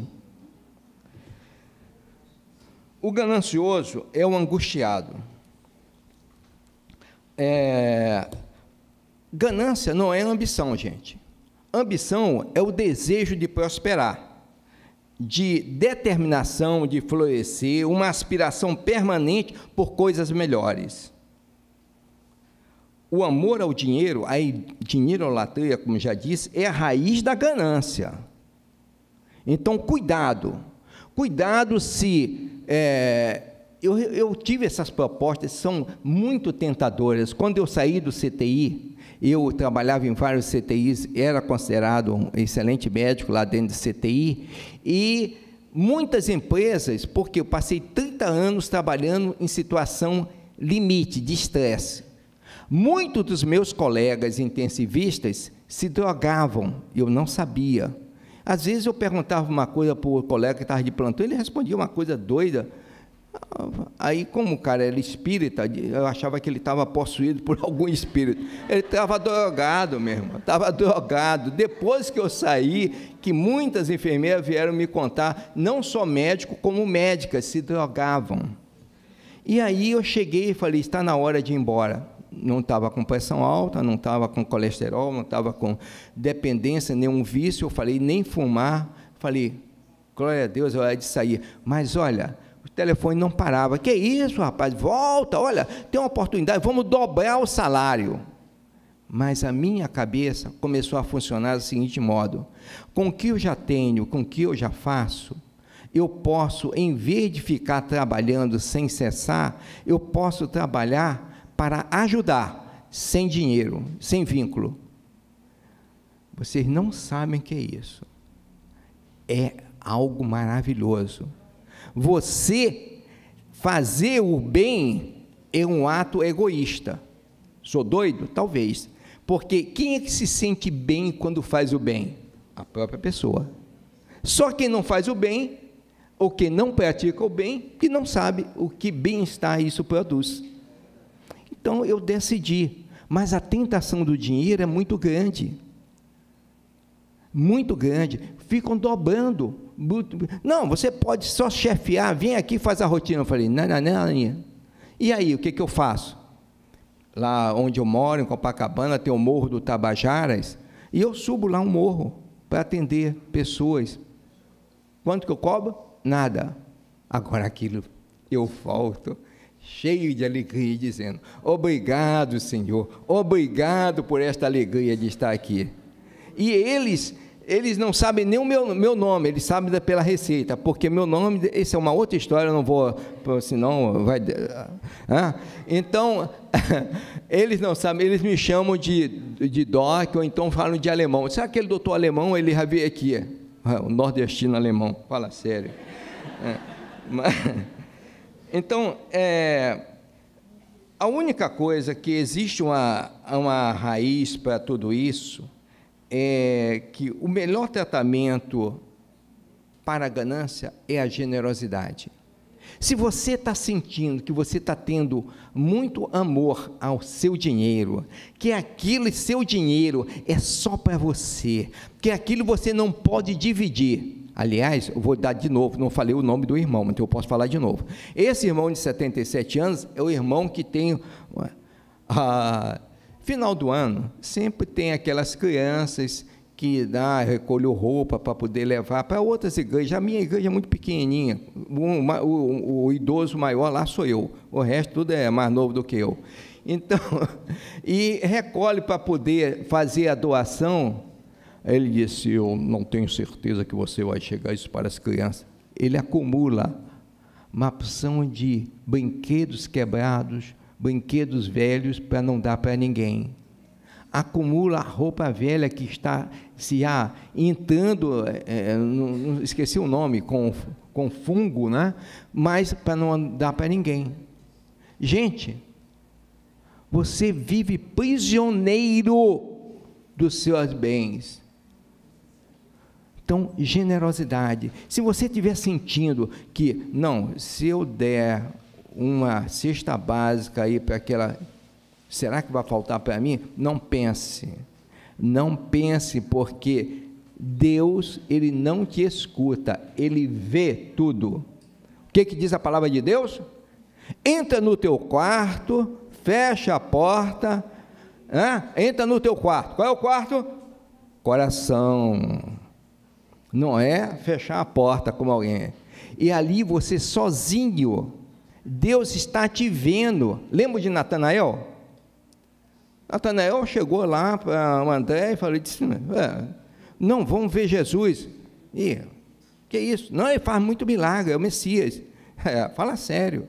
O ganancioso é o angustiado. É, ganância não é ambição, gente. Ambição é o desejo de prosperar, de determinação de florescer, uma aspiração permanente por coisas melhores. O amor ao dinheiro, a dinheirolatria, como já disse, é a raiz da ganância. Então, cuidado. Cuidado se. É, eu, eu tive essas propostas, são muito tentadoras. Quando eu saí do CTI, eu trabalhava em vários CTIs, era considerado um excelente médico lá dentro do CTI, e muitas empresas, porque eu passei 30 anos trabalhando em situação limite de estresse. Muitos dos meus colegas intensivistas se drogavam, eu não sabia. Às vezes eu perguntava uma coisa para o colega que estava de plantão, ele respondia uma coisa doida. Aí, como o cara era espírita, eu achava que ele estava possuído por <laughs> algum espírito. Ele estava drogado mesmo, estava drogado. Depois que eu saí, que muitas enfermeiras vieram me contar, não só médico, como médicas se drogavam. E aí eu cheguei e falei: está na hora de ir embora não estava com pressão alta, não estava com colesterol, não estava com dependência, nenhum vício. Eu falei, nem fumar. Falei, glória a Deus, é hora de sair. Mas olha, o telefone não parava. Que isso, rapaz? Volta, olha, tem uma oportunidade, vamos dobrar o salário. Mas a minha cabeça começou a funcionar do seguinte modo: com o que eu já tenho, com o que eu já faço, eu posso, em vez de ficar trabalhando sem cessar, eu posso trabalhar para ajudar, sem dinheiro, sem vínculo. Vocês não sabem o que é isso. É algo maravilhoso. Você fazer o bem é um ato egoísta. Sou doido? Talvez. Porque quem é que se sente bem quando faz o bem? A própria pessoa. Só quem não faz o bem, ou quem não pratica o bem, que não sabe o que bem-estar isso produz. Então eu decidi, mas a tentação do dinheiro é muito grande. Muito grande. Ficam dobrando. Não, você pode só chefiar, vem aqui faz a rotina. Eu falei, não, não, não. E aí, o que, que eu faço? Lá onde eu moro, em Copacabana, tem o Morro do Tabajaras, e eu subo lá um morro para atender pessoas. Quanto que eu cobro? Nada. Agora aquilo, eu volto cheio de alegria, dizendo: Obrigado, Senhor, obrigado por esta alegria de estar aqui. E eles, eles não sabem nem o meu, meu nome, eles sabem pela receita, porque meu nome, isso é uma outra história, não vou, senão vai. Ah, então, <laughs> eles não sabem, eles me chamam de, de Doc, ou então falam de alemão. Sabe aquele doutor alemão, ele já veio aqui, o nordestino alemão, fala sério. É, mas, então, é, a única coisa que existe uma, uma raiz para tudo isso é que o melhor tratamento para a ganância é a generosidade. Se você está sentindo que você está tendo muito amor ao seu dinheiro, que aquilo e seu dinheiro é só para você, que aquilo você não pode dividir, Aliás, eu vou dar de novo, não falei o nome do irmão, então eu posso falar de novo. Esse irmão de 77 anos é o irmão que tem. final do ano, sempre tem aquelas crianças que dá, ah, recolho roupa para poder levar para outras igrejas. A minha igreja é muito pequenininha. O, o, o, idoso maior lá sou eu. O resto tudo é mais novo do que eu. Então, <laughs> e recolhe para poder fazer a doação Aí ele disse: Eu não tenho certeza que você vai chegar isso para as crianças. Ele acumula uma opção de brinquedos quebrados, brinquedos velhos para não dar para ninguém. Acumula roupa velha que está se ah, entrando, é, não, esqueci o nome, com, com fungo, né? mas para não dar para ninguém. Gente, você vive prisioneiro dos seus bens. Então, generosidade. Se você estiver sentindo que, não, se eu der uma cesta básica aí para aquela, será que vai faltar para mim? Não pense. Não pense, porque Deus, ele não te escuta, ele vê tudo. O que, que diz a palavra de Deus? Entra no teu quarto, fecha a porta, né? entra no teu quarto. Qual é o quarto? Coração não é fechar a porta como alguém. É. E ali você sozinho, Deus está te vendo. Lembra de Natanael? Natanael chegou lá para o André e falou: disse, é, Não, vamos ver Jesus. E que isso? Não, ele faz muito milagre, é o Messias. <laughs> É, fala sério.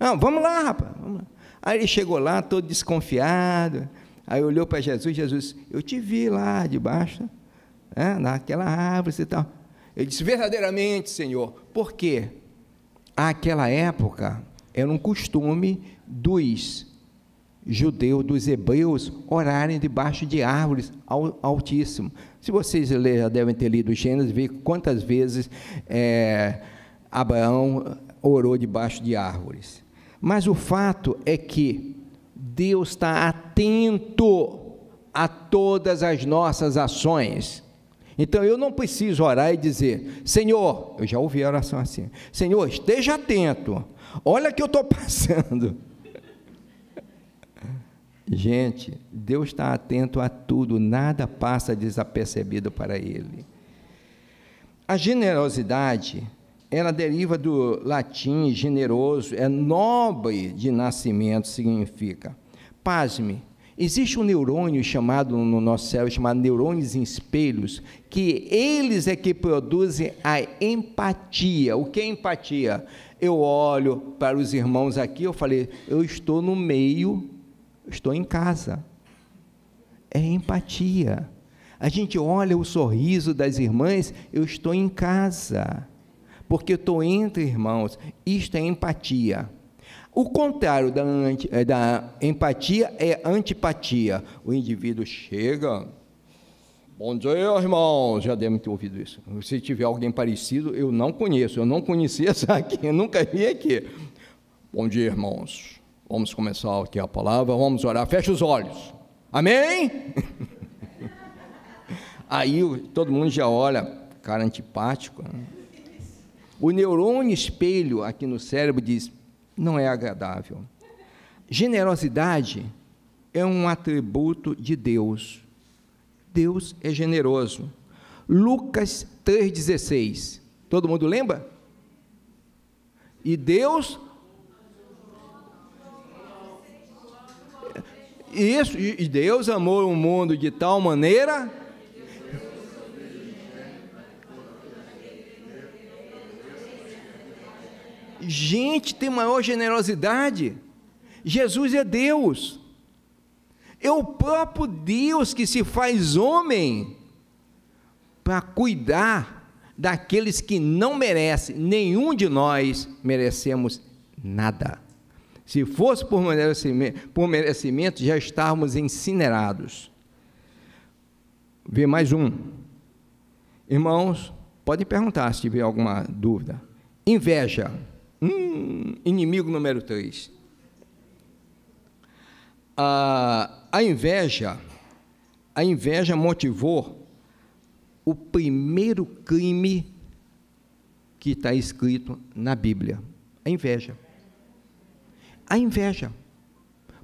Não, vamos lá, rapaz. Vamos lá. Aí ele chegou lá todo desconfiado. Aí olhou para Jesus, Jesus, eu te vi lá debaixo né, naquela árvore e tal. Tá. Ele disse: Verdadeiramente, Senhor, por quê? Aquela época era um costume dos judeus, dos hebreus, orarem debaixo de árvores ao altíssimo. Se vocês já devem ter lido Gênesis, ver quantas vezes é, Abraão orou debaixo de árvores. Mas o fato é que Deus está atento a todas as nossas ações. Então eu não preciso orar e dizer, Senhor, eu já ouvi a oração assim, Senhor, esteja atento, olha que eu estou <laughs> passando. Gente, Deus está atento a tudo, nada passa desapercebido para Ele. A generosidade, ela deriva do latim generoso, é nobre de nascimento, significa. Pasme, Existe um neurônio chamado no nosso cérebro chamado neurônios em espelhos, que eles é que produzem a empatia. O que é empatia? Eu olho para os irmãos aqui, eu falei, eu estou no meio, estou em casa. É empatia. A gente olha o sorriso das irmãs, eu estou em casa. Porque eu estou entre irmãos. Isto é empatia. O contrário da, anti, eh, da empatia é antipatia. O indivíduo chega. Bom dia, irmãos. Já devem ter ouvido isso. Se tiver alguém parecido, eu não conheço. Eu não conhecia essa aqui, eu nunca vi aqui. Bom dia, irmãos. Vamos começar aqui a palavra, vamos orar. Fecha os olhos. Amém? <laughs> Aí todo mundo já olha, cara antipático. Né? O neurônio espelho aqui no cérebro diz: não é agradável. Generosidade é um atributo de Deus. Deus é generoso. Lucas 3,16. Todo mundo lembra? E Deus. Isso, e Deus amou o mundo de tal maneira gente tem maior generosidade. Jesus é Deus. É o próprio Deus que se faz homem para cuidar daqueles que não merecem. Nenhum de nós merecemos nada. Se fosse por merecimento, por merecimento já estávamos incinerados. Vê mais um. Irmãos, pode perguntar se tiver alguma dúvida. Inveja. Hum, inimigo número 3. A, a inveja, a inveja motivou o primeiro crime que está escrito na Bíblia. A inveja. A inveja.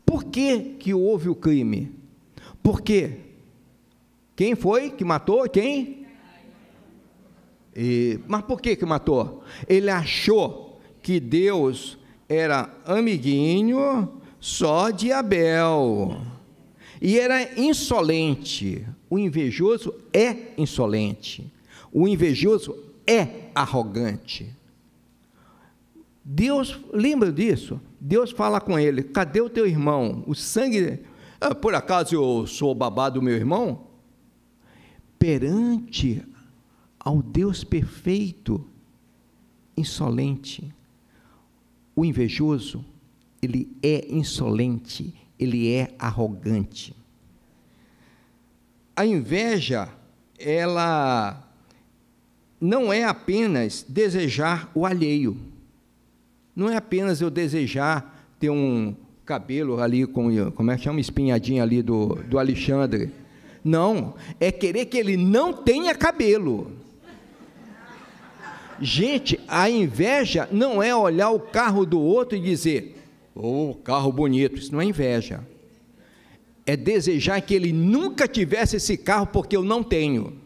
Por que, que houve o crime? Porque quem foi que matou? Quem? E, mas por que que matou? Ele achou que Deus era amiguinho só de Abel. E era insolente. O invejoso é insolente. O invejoso é arrogante. Deus, lembra disso? Deus fala com ele: cadê o teu irmão? O sangue. Ah, por acaso eu sou o babá do meu irmão? Perante ao Deus perfeito, insolente. O invejoso, ele é insolente, ele é arrogante. A inveja, ela não é apenas desejar o alheio. Não é apenas eu desejar ter um cabelo ali com, como é que chama, espinhadinha ali do, do Alexandre. Não, é querer que ele não tenha cabelo. Gente, a inveja não é olhar o carro do outro e dizer, ô oh, carro bonito, isso não é inveja. É desejar que ele nunca tivesse esse carro porque eu não tenho.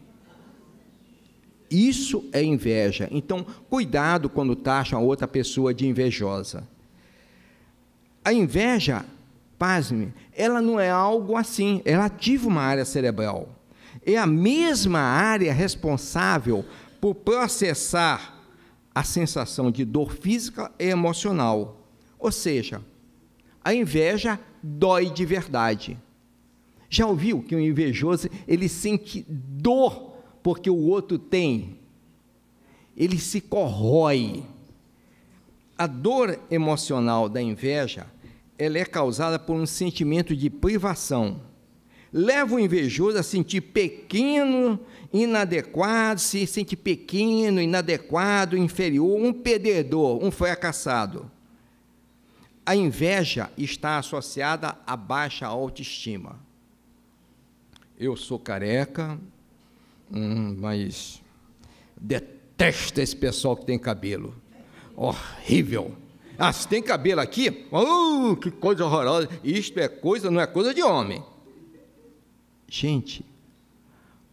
Isso é inveja. Então, cuidado quando taxa outra pessoa de invejosa. A inveja, pasme, ela não é algo assim, ela ativa uma área cerebral. É a mesma área responsável por processar a sensação de dor física e emocional. Ou seja, a inveja dói de verdade. Já ouviu que o invejoso ele sente dor porque o outro tem? Ele se corrói. A dor emocional da inveja, ela é causada por um sentimento de privação leva o invejoso a sentir pequeno, inadequado, se sente pequeno, inadequado, inferior, um perdedor, um fracassado. A inveja está associada à baixa autoestima. Eu sou careca, hum, mas detesto esse pessoal que tem cabelo. Horrível. Ah, se tem cabelo aqui, oh, que coisa horrorosa. Isto é coisa, não é coisa de homem. Gente,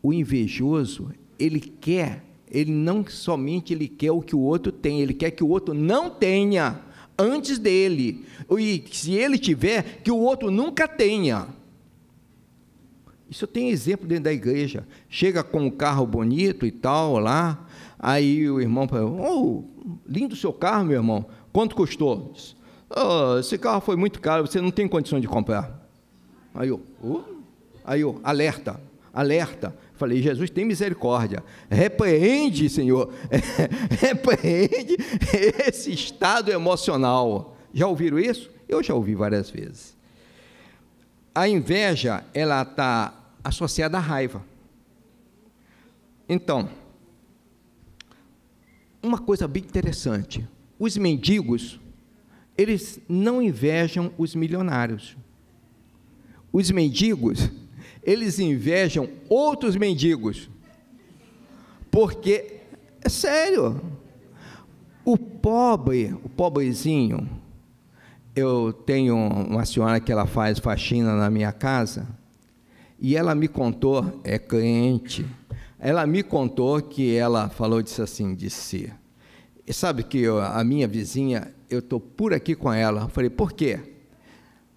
o invejoso, ele quer, ele não somente ele quer o que o outro tem, ele quer que o outro não tenha antes dele. E se ele tiver, que o outro nunca tenha. Isso tem exemplo dentro da igreja. Chega com um carro bonito e tal lá, aí o irmão fala: "Oh, lindo seu carro, meu irmão. Quanto custou?" Oh, esse carro foi muito caro, você não tem condição de comprar. Aí eu, oh, Aí eu, alerta, alerta. Falei, Jesus, tem misericórdia. Repreende, Senhor. <laughs> Repreende esse estado emocional. Já ouviram isso? Eu já ouvi várias vezes. A inveja, ela está associada à raiva. Então, uma coisa bem interessante. Os mendigos, eles não invejam os milionários. Os mendigos, eles invejam outros mendigos. Porque, é sério, o pobre, o pobrezinho, eu tenho uma senhora que ela faz faxina na minha casa, e ela me contou, é crente, ela me contou que ela falou disso assim, de si. E sabe que eu, a minha vizinha, eu estou por aqui com ela. Eu falei, por quê?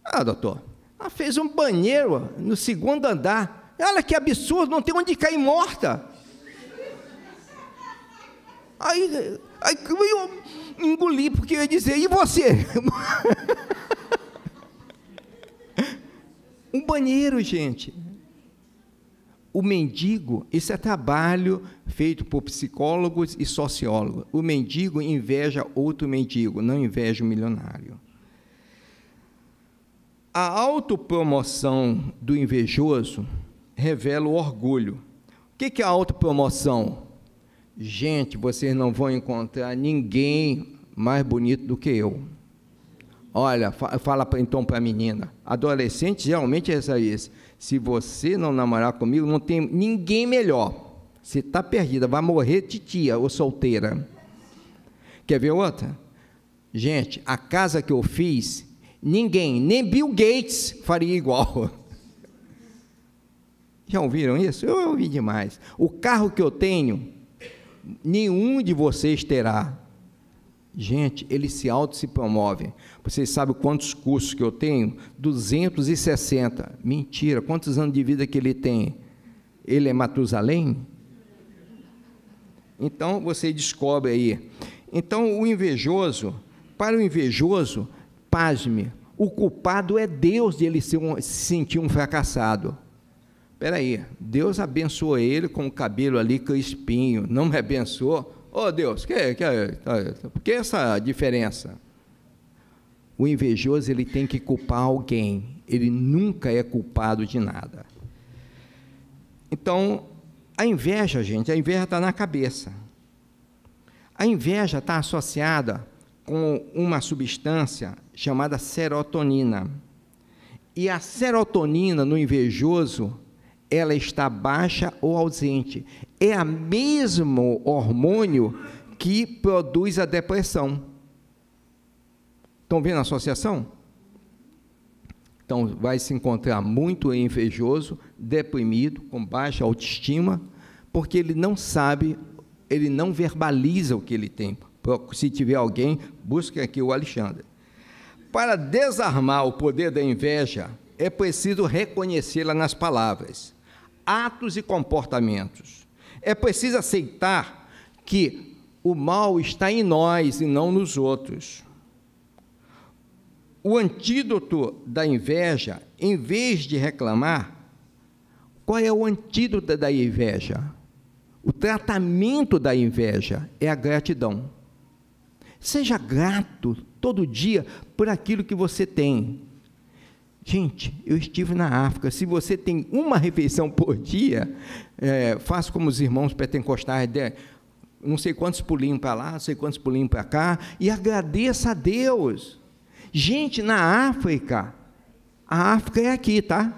Ah, doutor, ela ah, fez um banheiro no segundo andar. Olha que absurdo, não tem onde cair morta. Aí, aí eu engoli, porque eu ia dizer, e você? <laughs> um banheiro, gente. O mendigo, isso é trabalho feito por psicólogos e sociólogos. O mendigo inveja outro mendigo, não inveja o milionário. A autopromoção do invejoso revela o orgulho. O que é a autopromoção? Gente, vocês não vão encontrar ninguém mais bonito do que eu. Olha, fala então para a menina. Adolescente geralmente é isso isso. Se você não namorar comigo, não tem ninguém melhor. Você está perdida, vai morrer titia ou solteira. Quer ver outra? Gente, a casa que eu fiz, Ninguém, nem Bill Gates faria igual. <laughs> Já ouviram isso? Eu ouvi demais. O carro que eu tenho, nenhum de vocês terá. Gente, ele se auto se promove. Vocês sabem quantos cursos que eu tenho? 260. Mentira. Quantos anos de vida que ele tem? Ele é Matusalém? Então você descobre aí. Então o invejoso, para o invejoso, Pasme, o culpado é Deus de ele se, sentir um fracassado. Espera aí, Deus abençoou ele com o cabelo ali espinho, não me abençoou? Ô oh, Deus, que, que, tá, tá, por que essa diferença? O invejoso ele tem que culpar alguém, ele nunca é culpado de nada. Então, a inveja, gente, a inveja está na cabeça. A inveja está associada com uma substância chamada serotonina. E a serotonina no invejoso, ela está baixa ou ausente. É o mesmo hormônio que produz a depressão. Estão vendo a associação? Então, vai se encontrar muito invejoso, deprimido, com baixa autoestima, porque ele não sabe, ele não verbaliza o que ele tem. Se tiver alguém, busque aqui o Alexandre. Para desarmar o poder da inveja, é preciso reconhecê-la nas palavras, atos e comportamentos. É preciso aceitar que o mal está em nós e não nos outros. O antídoto da inveja, em vez de reclamar, qual é o antídoto da inveja? O tratamento da inveja é a gratidão. Seja grato todo dia por aquilo que você tem. Gente, eu estive na África. Se você tem uma refeição <laughs> por dia, é, faça como os irmãos pentecostais, não sei quantos pulinhos para lá, não sei quantos pulinhos para cá, e agradeça a Deus. Gente, na África, a África é aqui, tá?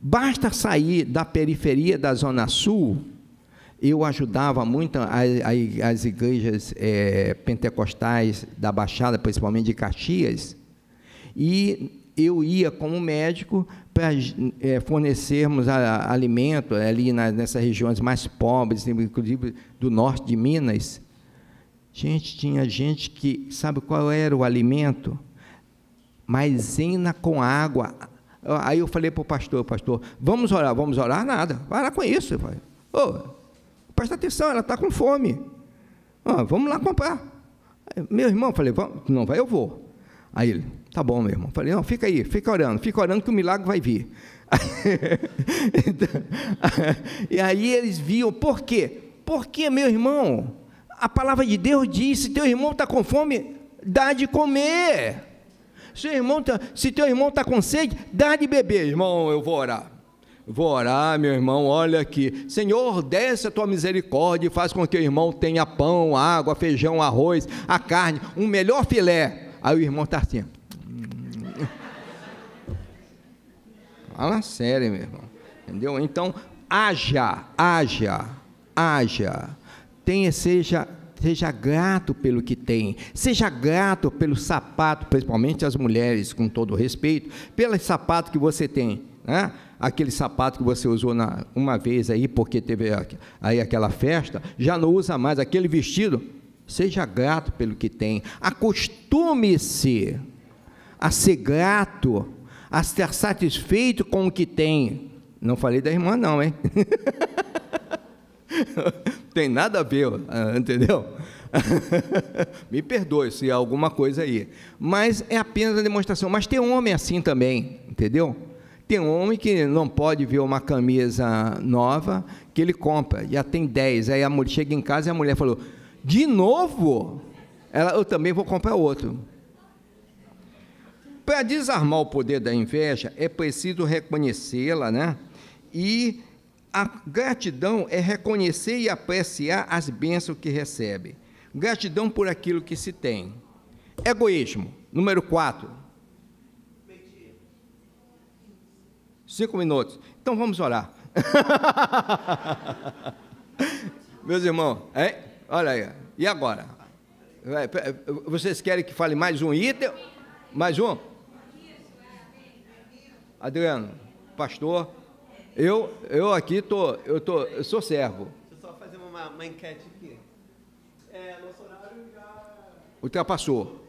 Basta sair da periferia da Zona Sul eu ajudava muito as igrejas é, pentecostais da Baixada, principalmente de Caxias, e eu ia como médico para é, fornecermos a, a, alimento ali na, nessas regiões mais pobres, inclusive do norte de Minas. Gente, tinha gente que sabe qual era o alimento? Maisena com água. Aí eu falei para o pastor, pastor, vamos orar, vamos orar nada. Para com isso. Falei, oh, Presta atenção, ela está com fome. Ah, vamos lá comprar. Meu irmão, falei, vamos, não vai, eu vou. Aí ele, tá bom, meu irmão. Falei, não, fica aí, fica orando, fica orando que o milagre vai vir. <laughs> Então, <laughs> e aí eles viam, por quê? Porque, meu irmão, a palavra de Deus diz, se teu irmão está com fome, dá de comer. Se, irmão tá, se teu irmão está com sede, dá de beber. Irmão, eu vou orar. Vou orar, meu irmão, olha aqui. Senhor, desce a tua misericórdia e faz com que o irmão tenha pão, água, feijão, arroz, a carne, um melhor filé. Aí o irmão está assim. <laughs> Fala sério, meu irmão. Entendeu? Então, haja, haja, haja. Tenha, seja seja grato pelo que tem, seja grato pelo sapato, principalmente as mulheres, com todo respeito, pelo sapato que você tem. Né? aquele sapato que você usou na, uma vez aí, porque teve aí aquela festa, já não usa mais aquele vestido. Seja grato pelo que tem. Acostume-se a ser grato, a estar satisfeito com o que tem. Não falei da irmã, não, hein? <laughs> tem nada a ver, ah, entendeu? <laughs> Me perdoe se há alguma coisa aí. Mas é apenas a demonstração. Mas tem homem assim também, entendeu? Tem um homem que não pode ver uma camisa nova, que ele compra, já tem 10. Aí a mulher chega em casa e a mulher falou: De novo? Ela, eu também vou comprar outro. Para desarmar o poder da inveja, é preciso reconhecê-la, né? E a gratidão é reconhecer e apreciar as bênçãos que recebe. Gratidão por aquilo que se tem. Egoísmo, número 4 Cinco minutos. Então vamos orar. <laughs> Meus irmãos, hein? olha aí. E agora? Vocês querem que fale mais um item? Mais um? Adriano, pastor, eu, eu aqui tô, eu tô, eu sou servo. Deixa eu só fazer uma, uma enquete aqui. É, já ultrapassou.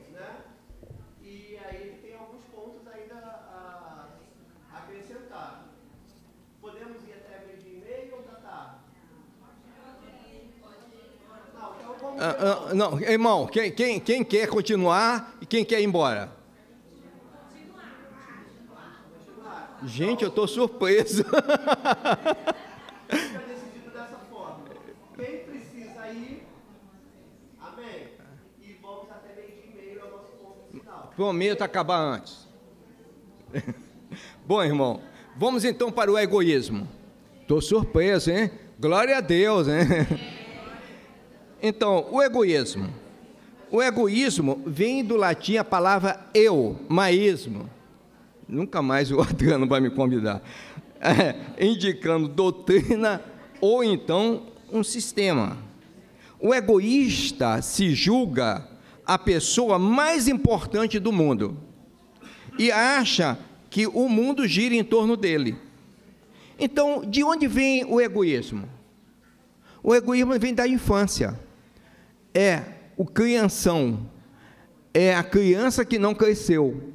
Ah, ah, não, irmão, quem, quem, quem quer continuar e quem quer ir embora? Gente, eu estou surpreso. <laughs> Prometo acabar antes. <laughs> Bom, irmão, vamos então para o egoísmo. Estou surpreso, hein? Glória a Deus, hein? <laughs> Então, o egoísmo. O egoísmo vem do latim a palavra eu, maísmo. Nunca mais o Adriano <laughs> vai me convidar. É, indicando doutrina ou então um sistema. O egoísta se julga a pessoa mais importante do mundo e acha que o mundo gira em torno dele. Então, de onde vem o egoísmo? O egoísmo vem da infância é o crianção, é a criança que não cresceu.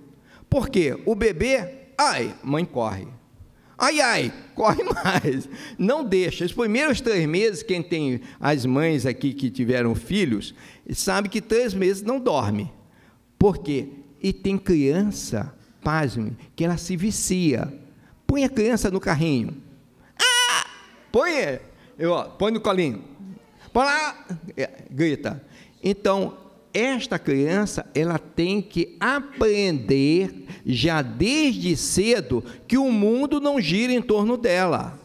Por quê? O bebê, ai, mãe corre. Ai, ai, <laughs> corre mais. Não deixa. Os primeiros três meses, quem tem as mães aqui que tiveram filhos, sabe que três meses não dorme. Por quê? E tem criança, pasme, que ela se vicia. Põe a criança no carrinho. Ah! Põe! Eu, ó, põe no colinho. Para é, grita. Então, esta criança, ela tem que aprender já desde cedo que o mundo não gira em torno dela.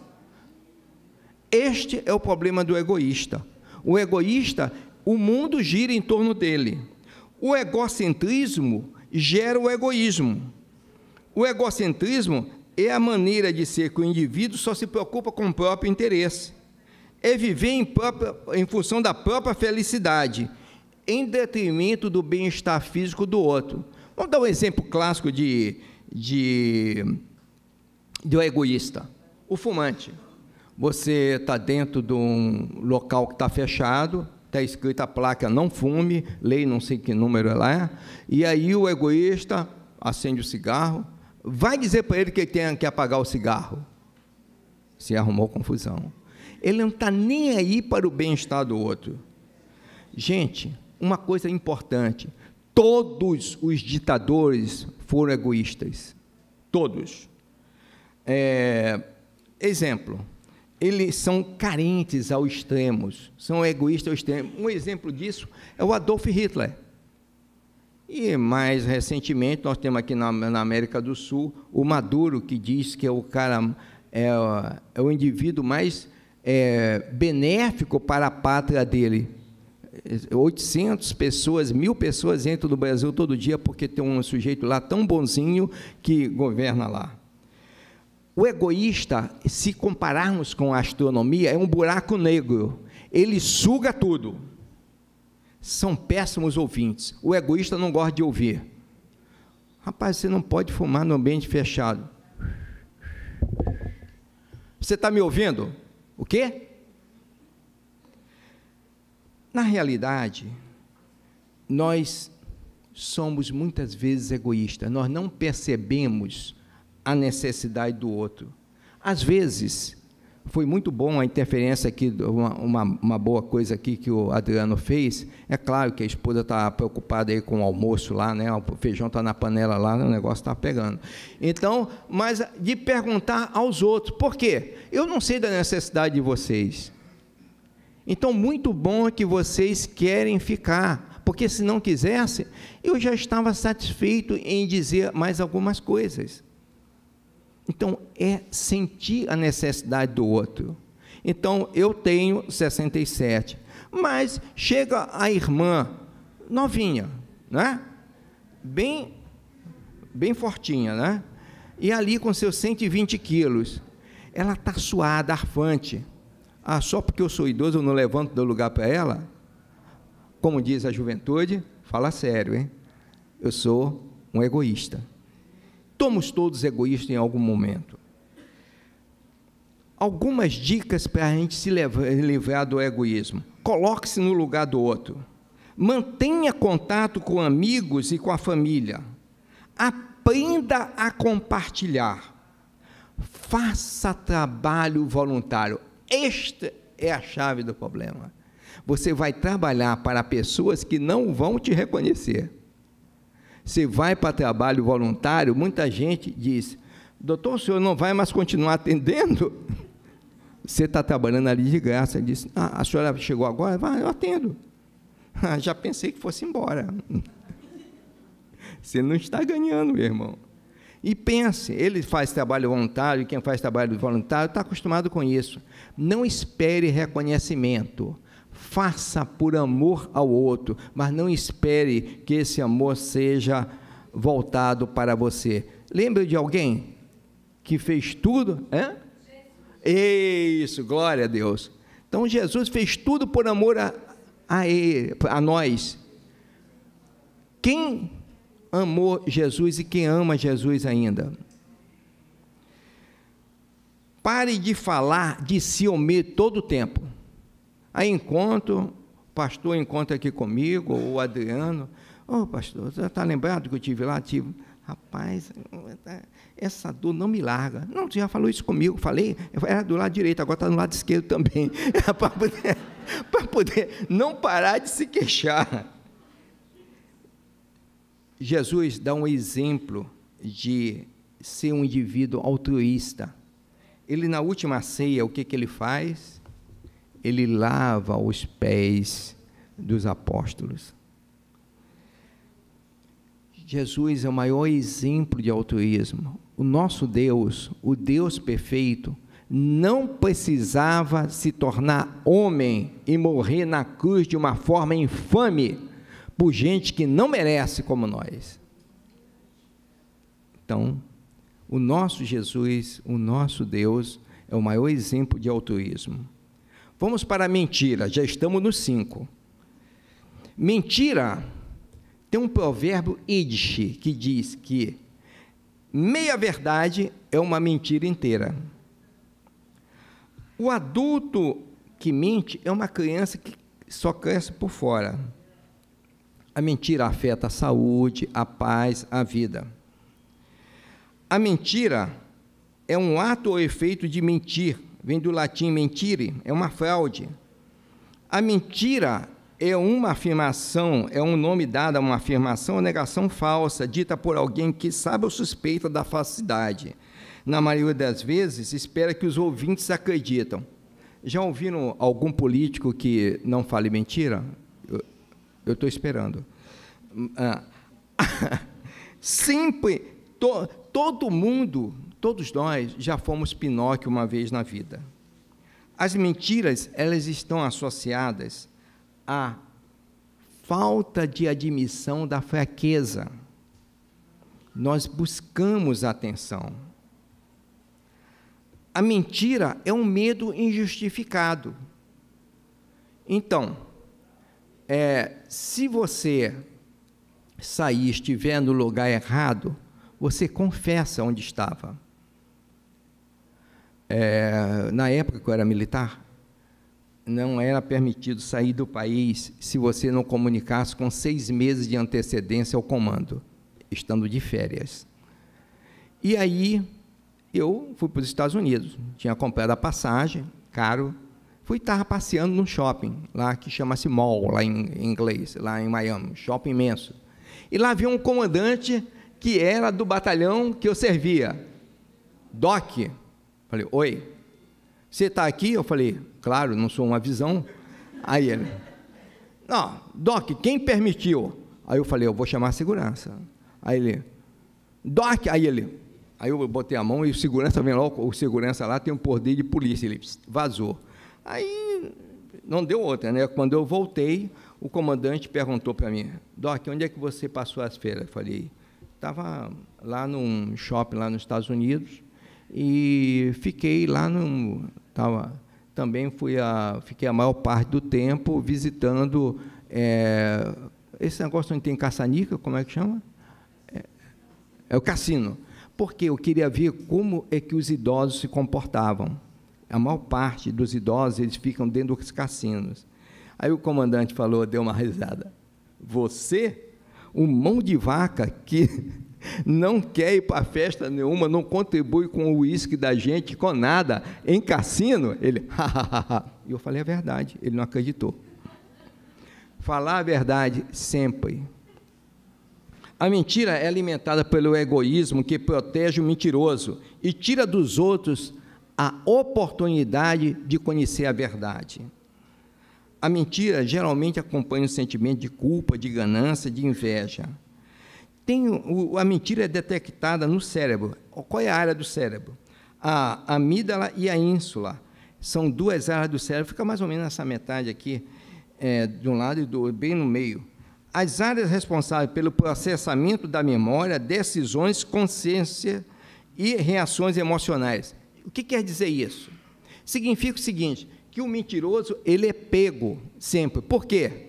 Este é o problema do egoísta. O egoísta, o mundo gira em torno dele. O egocentrismo gera o egoísmo. O egocentrismo é a maneira de ser que o indivíduo só se preocupa com o próprio interesse é viver em, própria, em função da própria felicidade, em detrimento do bem-estar físico do outro. Vamos dar um exemplo clássico de, de, de um egoísta: o fumante. Você está dentro de um local que está fechado, está escrita a placa não fume, lei não sei que número é e aí o egoísta acende o cigarro, vai dizer para ele que ele tem que apagar o cigarro. Se arrumou confusão. Ele não está nem aí para o bem-estar do outro. Gente, uma coisa importante: todos os ditadores foram egoístas. Todos. É, exemplo, eles são carentes ao extremo, são egoístas ao extremo. Um exemplo disso é o Adolf Hitler. E mais recentemente, nós temos aqui na, na América do Sul o Maduro, que diz que é o cara, é, é o indivíduo mais é, benéfico para a pátria dele. 800 pessoas, mil pessoas entram no Brasil todo dia porque tem um sujeito lá tão bonzinho que governa lá. O egoísta, se compararmos com a astronomia, é um buraco negro. Ele suga tudo. São péssimos ouvintes. O egoísta não gosta de ouvir. Rapaz, você não pode fumar no ambiente fechado. Você está me ouvindo? O quê? Na realidade, nós somos muitas vezes egoístas, nós não percebemos a necessidade do outro. Às vezes, foi muito bom a interferência aqui, uma, uma, uma, boa coisa aqui que o Adriano fez. É claro que a esposa está preocupada aí com o almoço lá, né? O feijão está na panela lá, o negócio está pegando. Então, mas de perguntar aos outros, por quê? Eu não sei da necessidade de vocês. Então, muito bom é que vocês querem ficar, porque se não quisesse, eu já estava satisfeito em dizer mais algumas coisas. Então, é sentir a necessidade do outro. Então, eu tenho 67. Mas chega a irmã, novinha, né? Bem, bem fortinha, né? E ali com seus 120 quilos. Ela está suada, arfante. Ah, só porque eu sou idoso, eu não levanto do lugar para ela? Como diz a juventude, fala sério, hein? Eu sou um egoísta. Somos todos egoístas em algum momento. Algumas dicas para a gente se livrar do egoísmo. Coloque-se no lugar do outro. Mantenha contato com amigos e com a família. Aprenda a compartilhar. Faça trabalho voluntário. Esta é a chave do problema. Você vai trabalhar para pessoas que não vão te reconhecer se vai para trabalho voluntário, muita gente diz: doutor, o senhor não vai mais continuar atendendo? Você está trabalhando ali de graça. Ele diz: ah, a senhora chegou agora? Vai, eu atendo. <laughs> Ah, já pensei que fosse embora. <laughs> Você não está ganhando, meu irmão. E pense, ele faz trabalho voluntário, quem faz trabalho voluntário está acostumado com isso. Não espere reconhecimento faça por amor ao outro, mas não espere que esse amor seja voltado para você. Lembra de alguém que fez tudo? É Isso, glória a Deus. Então Jesus fez tudo por amor a, a, ele, a nós. Quem amou Jesus e quem ama Jesus ainda? Pare de falar de Siomi todo o tempo. Aí encontro, o pastor encontra aqui comigo, ou o Adriano. Ô, oh, pastor, você está lembrado que eu tive lá? Tive. Rapaz, essa dor não me larga. Não, você já falou isso comigo, falei. Era do lado direito, agora está no lado esquerdo também. <laughs> Para poder, poder não parar de se queixar. Jesus dá um exemplo de ser um indivíduo altruísta. Ele, na última ceia, o que, que ele faz? ele lava os pés dos apóstolos. Jesus é o maior exemplo de altruísmo. O nosso Deus, o Deus perfeito, não precisava se tornar homem e morrer na cruz de uma forma infame por gente que não merece como nós. Então, o nosso Jesus, o nosso Deus, é o maior exemplo de altruísmo. Vamos para a mentira, já estamos no 5. Mentira, tem um provérbio idish que diz que meia verdade é uma mentira inteira. O adulto que mente é uma criança que só cresce por fora. A mentira afeta a saúde, a paz, a vida. A mentira é um ato ou efeito de mentir vem do latim mentire, é uma fraude. A mentira é uma afirmação, é um nome dado a uma afirmação ou negação falsa, dita por alguém que sabe ou suspeita da falsidade. Na maioria das vezes, espera que os ouvintes acreditam. Já ouviram algum político que não fale mentira? Eu estou esperando. Ah. <laughs> Sempre, to, todo mundo Todos nós já fomos Pinóquio uma vez na vida. As mentiras, elas estão associadas à falta de admissão da fraqueza. Nós buscamos atenção. A mentira é um medo injustificado. Então, é, se você sair estiver no lugar errado, você confessa onde estava. É, na época que eu era militar, não era permitido sair do país se você não comunicasse com seis meses de antecedência ao comando, estando de férias. E aí eu fui para os Estados Unidos, tinha comprado a passagem, caro, fui estar passeando num shopping, lá que chama-se Mall, lá em, em inglês, lá em Miami, shopping imenso. E lá havia um comandante que era do batalhão que eu servia, Doc, Falei, oi, você está aqui? Eu falei, claro, não sou uma visão. Aí ele, não, Doc, quem permitiu? Aí eu falei, eu vou chamar a segurança. Aí ele, Doc, aí ele, aí eu botei a mão e o segurança vem logo, o segurança lá tem um poder de polícia, ele vazou. Aí não deu outra, né? Quando eu voltei, o comandante perguntou para mim, Doc, onde é que você passou as feiras? Eu falei, estava lá num shopping lá nos Estados Unidos, e fiquei lá no tava, também fui a fiquei a maior parte do tempo visitando é, esse negócio onde tem caçanica, como é que chama? É, é o cassino. Porque eu queria ver como é que os idosos se comportavam. A maior parte dos idosos eles ficam dentro dos cassinos. Aí o comandante falou, deu uma risada. Você, um mão de vaca que não quer ir para festa nenhuma, não contribui com o uísque da gente, com nada, em cassino, ele, <laughs> e eu falei a verdade, ele não acreditou. Falar a verdade sempre. A mentira é alimentada pelo egoísmo que protege o mentiroso e tira dos outros a oportunidade de conhecer a verdade. A mentira geralmente acompanha o sentimento de culpa, de ganância, de inveja tem o, a mentira é detectada no cérebro. Qual é a área do cérebro? A amígdala e a ínsula. São duas áreas do cérebro, fica mais ou menos nessa metade aqui, é, de um lado e do bem no meio. As áreas responsáveis pelo processamento da memória, decisões, consciência e reações emocionais. O que quer dizer isso? Significa o seguinte, que o mentiroso ele é pego sempre. Por quê?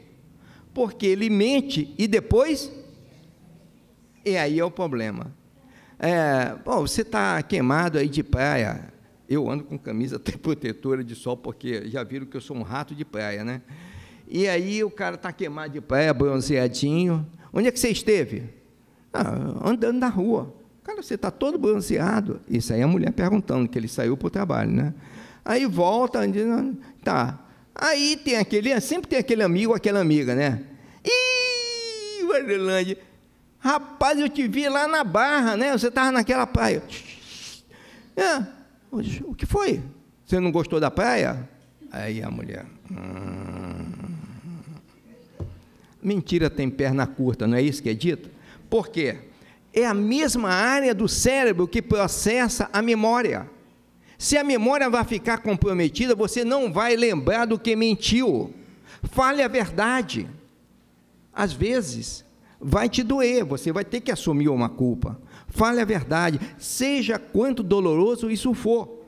Porque ele mente e depois e aí é o problema. É, bom, você está queimado aí de praia. Eu ando com camisa <laughs> até protetora de sol, porque já viram que eu sou um rato de praia, né? E aí o cara está queimado de praia, bronzeadinho. Onde é que você esteve? Ah, andando na rua. Cara, você está todo bronzeado. Isso aí a mulher perguntando, que ele saiu para o trabalho, né? Aí volta, diz, tá. Aí tem aquele, sempre tem aquele amigo, aquela amiga, né? Ih, Vanderlande. Rapaz, eu te vi lá na barra, né? Você estava naquela praia. É. O que foi? Você não gostou da praia? Aí a mulher. Hum. Mentira tem perna curta, não é isso que é dito? Por quê? É a mesma área do cérebro que processa a memória. Se a memória vai ficar comprometida, você não vai lembrar do que mentiu. Fale a verdade. Às vezes, vai te doer, você vai ter que assumir uma culpa. Fale a verdade, seja quanto doloroso isso for.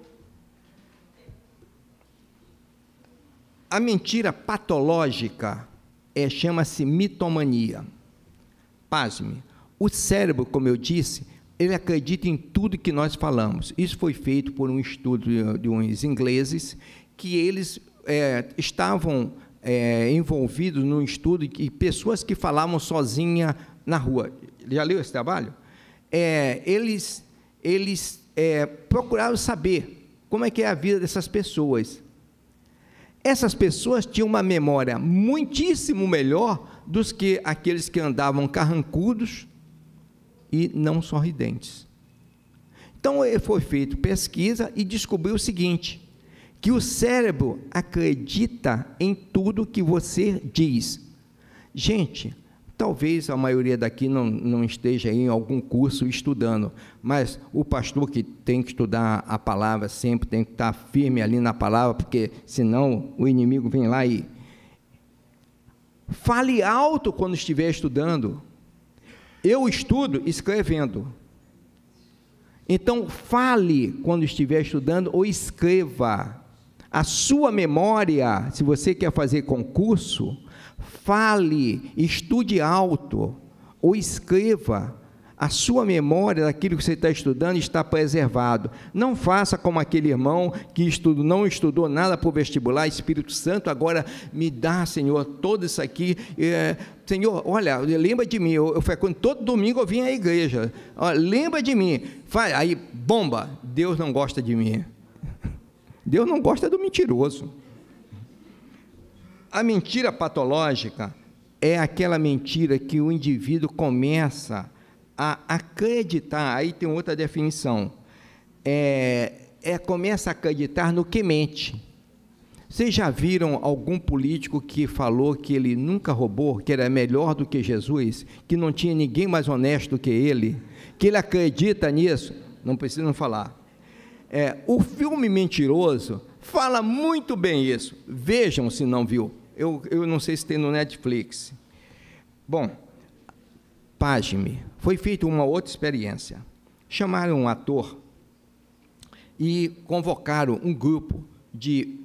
A mentira patológica é, chama-se mitomania. Pasme, o cérebro, como eu disse, ele acredita em tudo que nós falamos. Isso foi feito por um estudo de, de uns ingleses que eles é, estavam é, envolvidos no estudo e pessoas que falavam sozinha na rua. Já leu esse trabalho? É, eles eles é, procuraram saber como é que é a vida dessas pessoas. Essas pessoas tinham uma memória muitíssimo melhor dos que aqueles que andavam carrancudos e não sorridentes. Então foi feita pesquisa e descobriu o seguinte: que o cérebro acredita em tudo que você diz. Gente, talvez a maioria daqui não, não esteja em algum curso estudando, mas o pastor que tem que estudar a palavra sempre tem que estar firme ali na palavra, porque senão o inimigo vem lá e. Fale alto quando estiver estudando. Eu estudo escrevendo. Então, fale quando estiver estudando ou escreva a sua memória, se você quer fazer concurso, fale, estude alto ou escreva. A sua memória daquilo que você está estudando está preservado. Não faça como aquele irmão que estudo, não estudou nada para o vestibular, Espírito Santo, agora me dá, Senhor, todo isso aqui. É, Senhor, olha, lembra de mim, eu, eu frequento todo domingo eu vim à igreja. lembra de mim. Fala, aí, bomba, Deus não gosta de mim. Deus não gosta do mentiroso. A mentira patológica é aquela mentira que o indivíduo começa a acreditar. Aí tem outra definição. É, é começa a acreditar no que mente. Vocês já viram algum político que falou que ele nunca roubou, que era melhor do que Jesus, que não tinha ninguém mais honesto do que ele, que ele acredita nisso? Não precisam falar. É, o filme Mentiroso fala muito bem isso. Vejam se não viu. Eu, eu não sei se tem no Netflix. Bom, me Foi feita uma outra experiência. Chamaram um ator e convocaram um grupo de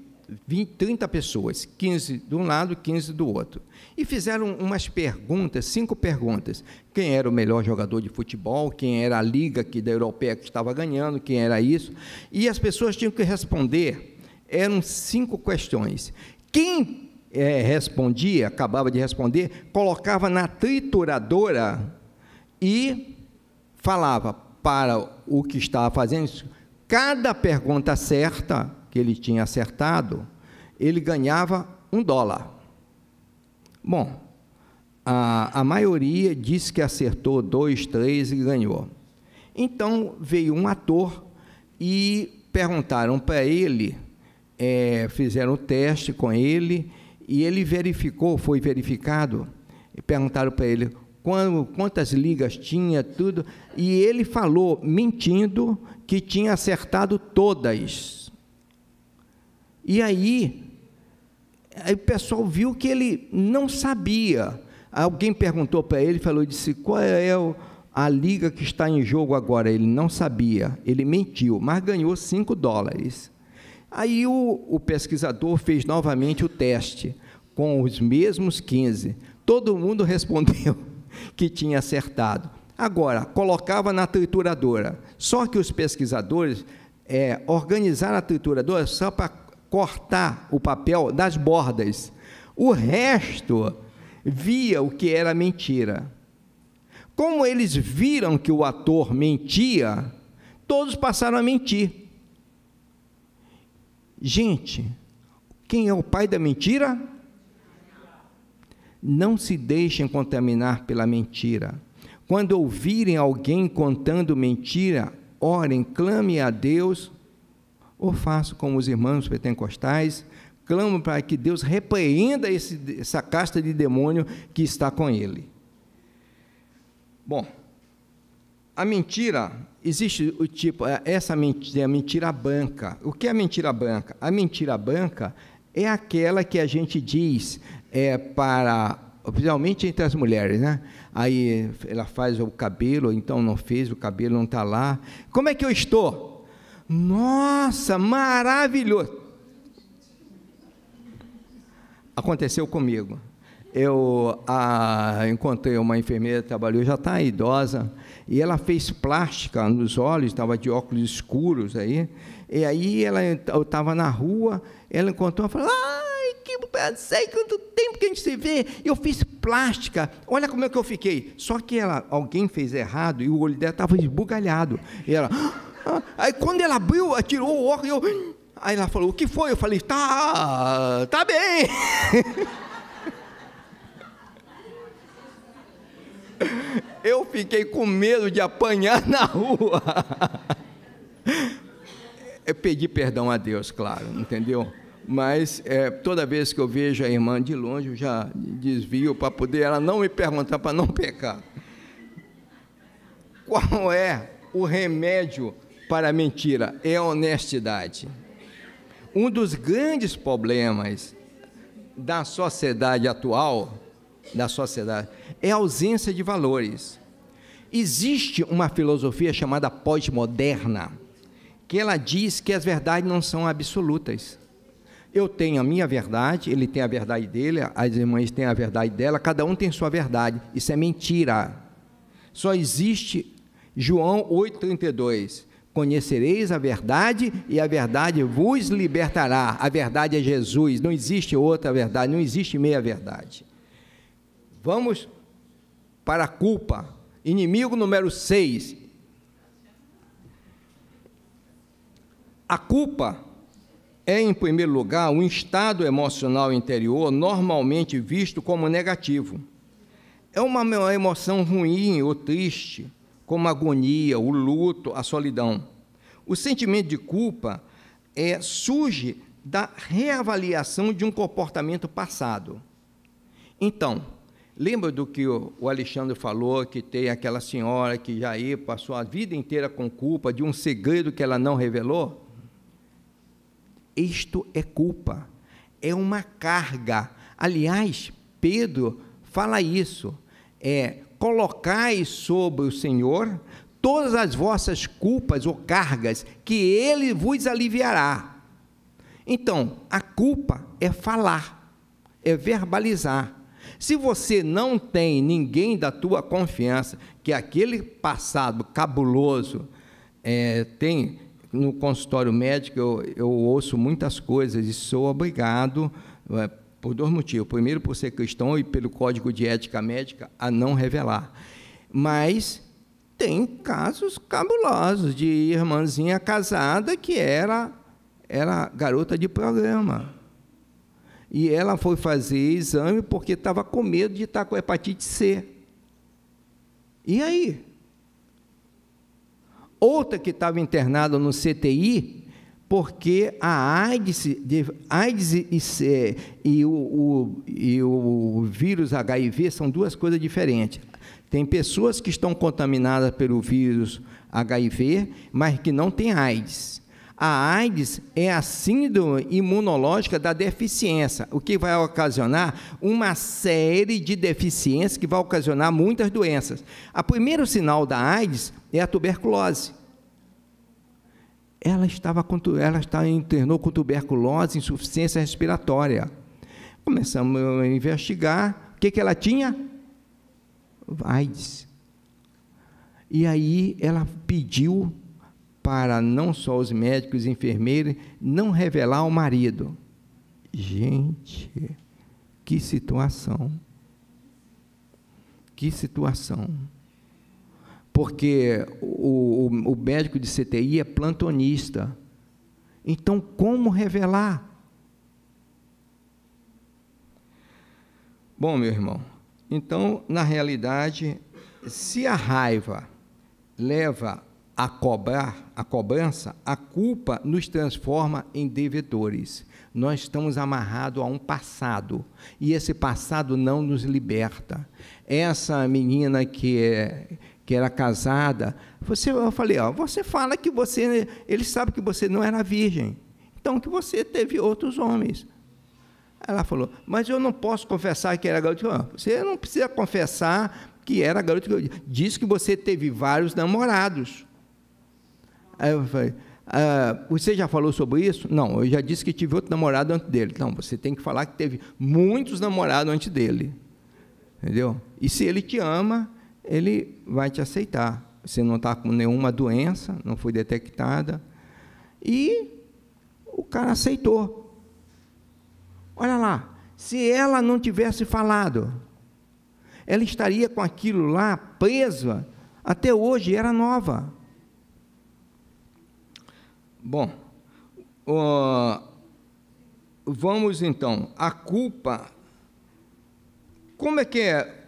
20, 30 pessoas, 15 de um lado e 15 do outro. E fizeram umas perguntas, cinco perguntas. Quem era o melhor jogador de futebol, quem era a liga que da europeia que estava ganhando, quem era isso. E as pessoas tinham que responder. Eram cinco questões. Quem é, respondia, acabava de responder, colocava na trituradora e falava para o que estava fazendo. Cada pergunta certa que ele tinha acertado, ele ganhava um dólar. Bom, a, a maioria disse que acertou dois, três e ganhou. Então veio um ator e perguntaram para ele, é, fizeram o teste com ele e ele verificou, foi verificado, e perguntaram para ele quando, quantas ligas tinha, tudo, e ele falou, mentindo, que tinha acertado todas e aí, aí o pessoal viu que ele não sabia. Alguém perguntou para ele, falou, disse, qual é, é a liga que está em jogo agora? Ele não sabia, ele mentiu, mas ganhou 5 dólares. Aí o, o pesquisador fez novamente o teste, com os mesmos 15. Todo mundo <laughs> respondeu que tinha acertado. Agora, colocava na trituradora. Só que os pesquisadores é, organizaram a trituradora só para cortar o papel das bordas. O resto via o que era mentira. Como eles viram que o ator mentia, todos passaram a mentir. Gente, quem é o pai da mentira? Não se deixem contaminar pela mentira. Quando ouvirem alguém contando mentira, orem, clame a Deus ou faço como os irmãos pentecostais, clamo para que Deus repreenda esse, essa casta de demônio que está com ele. Bom, a mentira, existe o tipo, é, essa mentira, é a mentira branca. O que é a mentira branca? A mentira branca é aquela que a gente diz é, para, principalmente entre as mulheres, né? Aí ela faz o cabelo, então não fez, o cabelo não está lá. Como é que eu estou? Nossa, maravilhoso! Aconteceu comigo. Eu a, encontrei uma enfermeira, trabalhou, já está idosa, e ela fez plástica nos olhos, estava de óculos escuros aí. E aí ela, eu estava na rua, ela encontrou e falou: Ai, que é, sei quanto tempo que a gente se vê, eu fiz plástica, olha como é que eu fiquei. Só que ela, alguém fez errado e o olho dela estava esbugalhado. E ela. Ah, aí quando ela abriu, atirou, o óculos, eu. Aí ela falou, o que foi? Eu falei, tá, tá bem. <laughs> Eu fiquei com medo de apanhar na rua. <laughs> Eu pedi perdão a Deus, claro, entendeu? Mas é, toda vez que eu vejo a irmã de longe, eu já desvio para poder ela não me perguntar para não pecar. Qual é o remédio para a mentira é a honestidade. Um dos grandes problemas da sociedade atual, da sociedade, é a ausência de valores. Existe uma filosofia chamada pós-moderna, que ela diz que as verdades não são absolutas. Eu tenho a minha verdade, ele tem a verdade dele, as irmãs têm a verdade dela, cada um tem sua verdade. Isso é mentira. Só existe João 8,32. Conhecereis a verdade e a verdade vos libertará. A verdade é Jesus, não existe outra verdade, não existe meia-verdade. Vamos para a culpa. Inimigo número 6. A culpa é, em primeiro lugar, um estado emocional interior normalmente visto como negativo. É uma emoção ruim ou triste como a agonia, o luto, a solidão. O sentimento de culpa é, surge da reavaliação de um comportamento passado. Então, lembra do que o Alexandre falou, que tem aquela senhora que já passou a vida inteira com culpa de um segredo que ela não revelou? Isto é culpa, é uma carga. Aliás, Pedro fala isso. É colocai sobre o Senhor todas as vossas culpas ou cargas, que ele vos aliviará. Então, a culpa é falar, é verbalizar. Se você não tem ninguém da tua confiança, que aquele passado cabuloso é, tem no consultório médico, eu, eu ouço muitas coisas e sou obrigado, é, por dois motivos. Primeiro, por ser cristão e pelo código de ética médica a não revelar. Mas tem casos cabulosos de irmãzinha casada que era, era garota de programa. E ela foi fazer exame porque estava com medo de estar tá com hepatite C. E aí? Outra que estava internada no CTI, porque a AIDS, AIDS e, e, e, o, o, e o vírus HIV são duas coisas diferentes. Tem pessoas que estão contaminadas pelo vírus HIV, mas que não têm AIDS. A AIDS é a síndrome imunológica da deficiência, o que vai ocasionar uma série de deficiências que vai ocasionar muitas doenças. O primeiro sinal da AIDS é a tuberculose. Ela estava ela está internou com tuberculose, insuficiência respiratória. Começamos a investigar. O que, que ela tinha? AIDS. E aí ela pediu para não só os médicos e enfermeiros não revelar ao marido. Gente, que situação. Que situação porque o, o, o médico de CTI é plantonista. Então, como revelar? Bom, meu irmão, então, na realidade, se a raiva leva a cobrar, a cobrança, a culpa nos transforma em devedores. Nós estamos amarrados a um passado e esse passado não nos liberta. Essa menina que é, que era casada, você, eu falei, ó, você fala que você, ele sabe que você não era virgem, então que você teve outros homens. Ela falou, mas eu não posso confessar que era garota. falei, ah, você não precisa confessar que era garota. Diz que você teve vários namorados. Aí eu falei, ah, você já falou sobre isso? Não, eu já disse que tive outro namorado antes dele. Não, você tem que falar que teve muitos namorados antes dele. Entendeu? E se ele te ama, ele vai te aceitar. Você não está com nenhuma doença, não foi detectada. E o cara aceitou. Olha lá, se ela não tivesse falado, ela estaria com aquilo lá presa até hoje, era nova. Bom, uh, vamos então. A culpa. Como é que é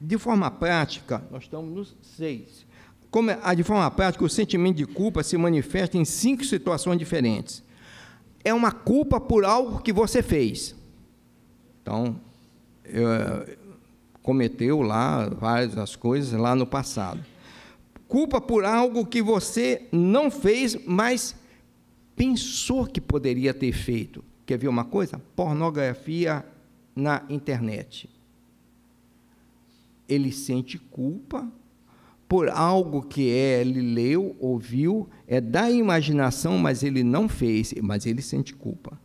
de forma prática, nós estamos nos seis. Como a, é, de forma prática, o sentimento de culpa se manifesta em cinco situações diferentes. É uma culpa por algo que você fez. Então, é, cometeu lá várias as coisas lá no passado. Culpa por algo que você não fez, mas pensou que poderia ter feito. Quer ver uma coisa? Pornografia na internet ele sente culpa por algo que ele leu, ouviu, é da imaginação, mas ele não fez, mas ele sente culpa.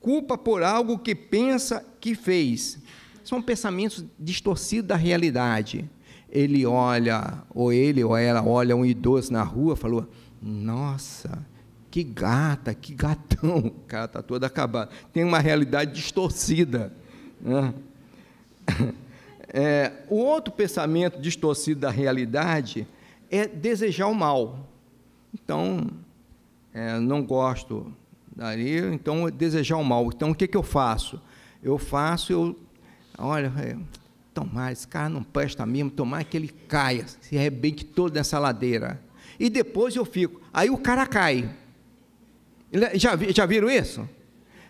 Culpa por algo que pensa que fez. São pensamentos distorcidos da realidade. Ele olha, ou ele ou ela olha um idoso na rua, falou: "Nossa, que gata, que gatão". <laughs> O cara tá todo acabado. Tem uma realidade distorcida. Né? <laughs> É, o outro pensamento distorcido da realidade é desejar o mal. Então, é, não gosto daí, então desejar o mal. Então, o que, é que eu faço? Eu faço, eu, olha, é, tomar, esse cara não presta mesmo, tomar que ele caia, se arrebente todo nessa ladeira. E depois eu fico, aí o cara cai. Já, já viram isso?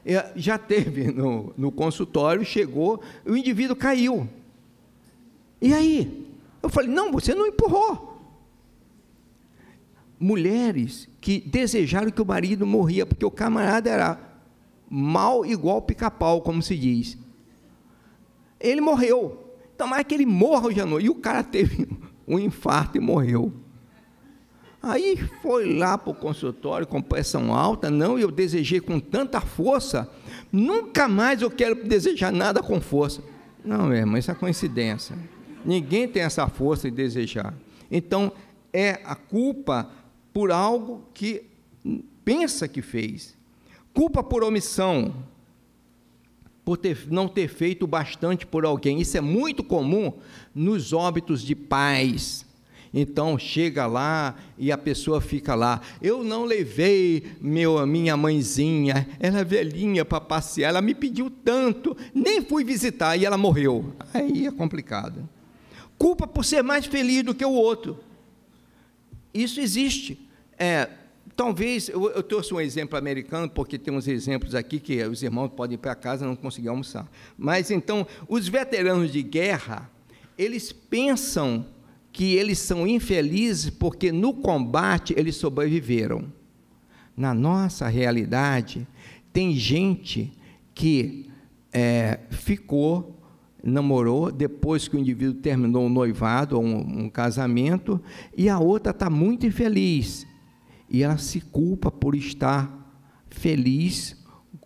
É, já teve no, no consultório, chegou, o indivíduo caiu. E aí? Eu falei: não, você não empurrou. Mulheres que desejaram que o marido morria, porque o camarada era mal igual pica-pau, como se diz. Ele morreu. Então, mais é que ele morra hoje à noite. E o cara teve <laughs> um infarto e morreu. Aí foi lá para o consultório com pressão alta, não, e eu desejei com tanta força, nunca mais eu quero desejar nada com força. Não, meu irmão, isso é coincidência. Ninguém tem essa força de desejar. Então, é a culpa por algo que pensa que fez. Culpa por omissão, por ter, não ter feito bastante por alguém. Isso é muito comum nos óbitos de pais. Então chega lá e a pessoa fica lá. Eu não levei meu, minha mãezinha, ela é velhinha para passear, ela me pediu tanto, nem fui visitar e ela morreu. Aí é complicado culpa por ser mais feliz do que o outro. Isso existe. É, talvez, eu, eu, trouxe um exemplo americano, porque tem uns exemplos aqui que os irmãos podem ir para casa e não conseguir almoçar. Mas então, os veteranos de guerra, eles pensam que eles são infelizes porque no combate eles sobreviveram. Na nossa realidade, tem gente que é, ficou namorou, depois que o indivíduo terminou um noivado ou um, um casamento, e a outra está muito infeliz. E ela se culpa por estar feliz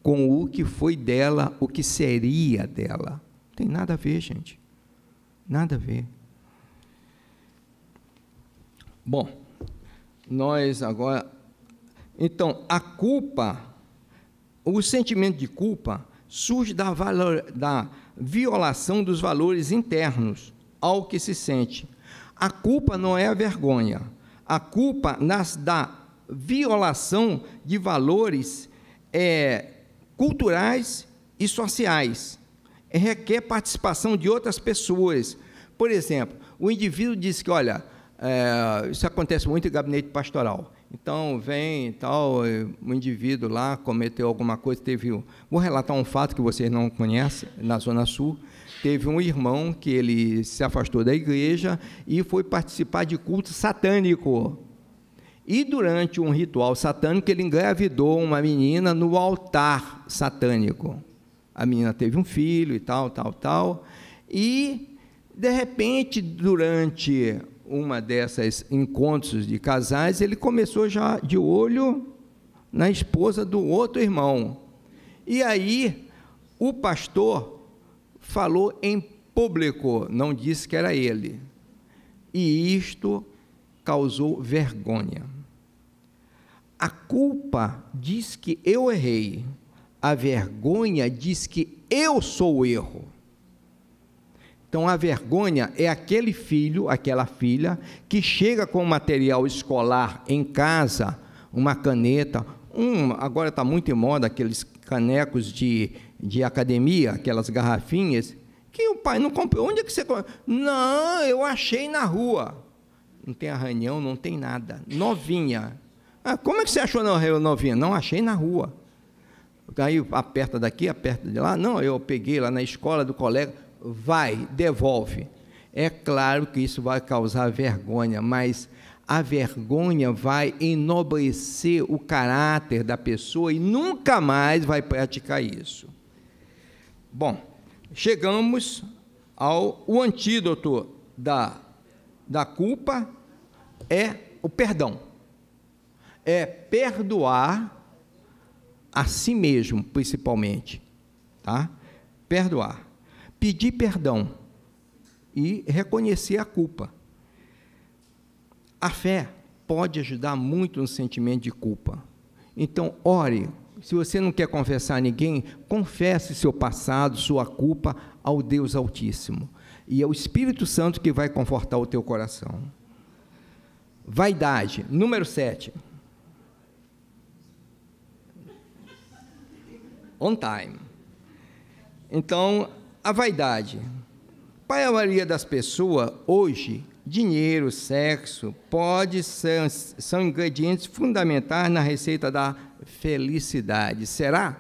com o que foi dela, o que seria dela. Não tem nada a ver, gente. Nada a ver. Bom, nós agora. Então, a culpa, o sentimento de culpa surge da, valor, da violação dos valores internos ao que se sente. A culpa não é a vergonha, a culpa nasce da violação de valores é, culturais e sociais. Requer participação de outras pessoas. Por exemplo, o indivíduo diz que, olha, é, isso acontece muito em gabinete pastoral. Então, vem tal, eh, um indivíduo lá cometeu alguma coisa, teve. Vou relatar um fato que vocês não conhecem, na Zona Sul. Teve um irmão que ele se afastou da igreja e foi participar de culto satânico. E durante um ritual satânico, ele engravidou uma menina no altar satânico. A menina teve um filho e tal, tal, tal. E, de repente, durante uma dessas encontros de casais, ele começou já de olho na esposa do outro irmão. E aí o pastor falou em público, não disse que era ele. E isto causou vergonha. A culpa diz que eu errei. A vergonha diz que eu sou o erro. Então, a vergonha é aquele filho, aquela filha, que chega com material escolar em casa, uma caneta, um, agora está muito em moda aqueles canecos de, de academia, aquelas garrafinhas, que o pai não comprou. Onde é que você comprou? Não, eu achei na rua. Não tem arranhão, não tem nada. Novinha. Ah, como é que você achou na novinha? Não, achei na rua. Aí aperta daqui, aperta de lá. Não, eu peguei lá na escola do colega vai, devolve. É claro que isso vai causar vergonha, mas a vergonha vai enobrecer o caráter da pessoa e nunca mais vai praticar isso. Bom, chegamos ao o antídoto da, da culpa é o perdão. É perdoar a si mesmo, principalmente, tá? Perdoar pedir perdão e reconhecer a culpa. A fé pode ajudar muito no sentimento de culpa. Então, ore. Se você não quer confessar a ninguém, confesse seu passado, sua culpa ao Deus Altíssimo. E é o Espírito Santo que vai confortar o teu coração. Vaidade, número 7. On time. Então, a vaidade. Para a maioria das pessoas, hoje, dinheiro, sexo, pode ser, são ingredientes fundamentais na receita da felicidade. Será?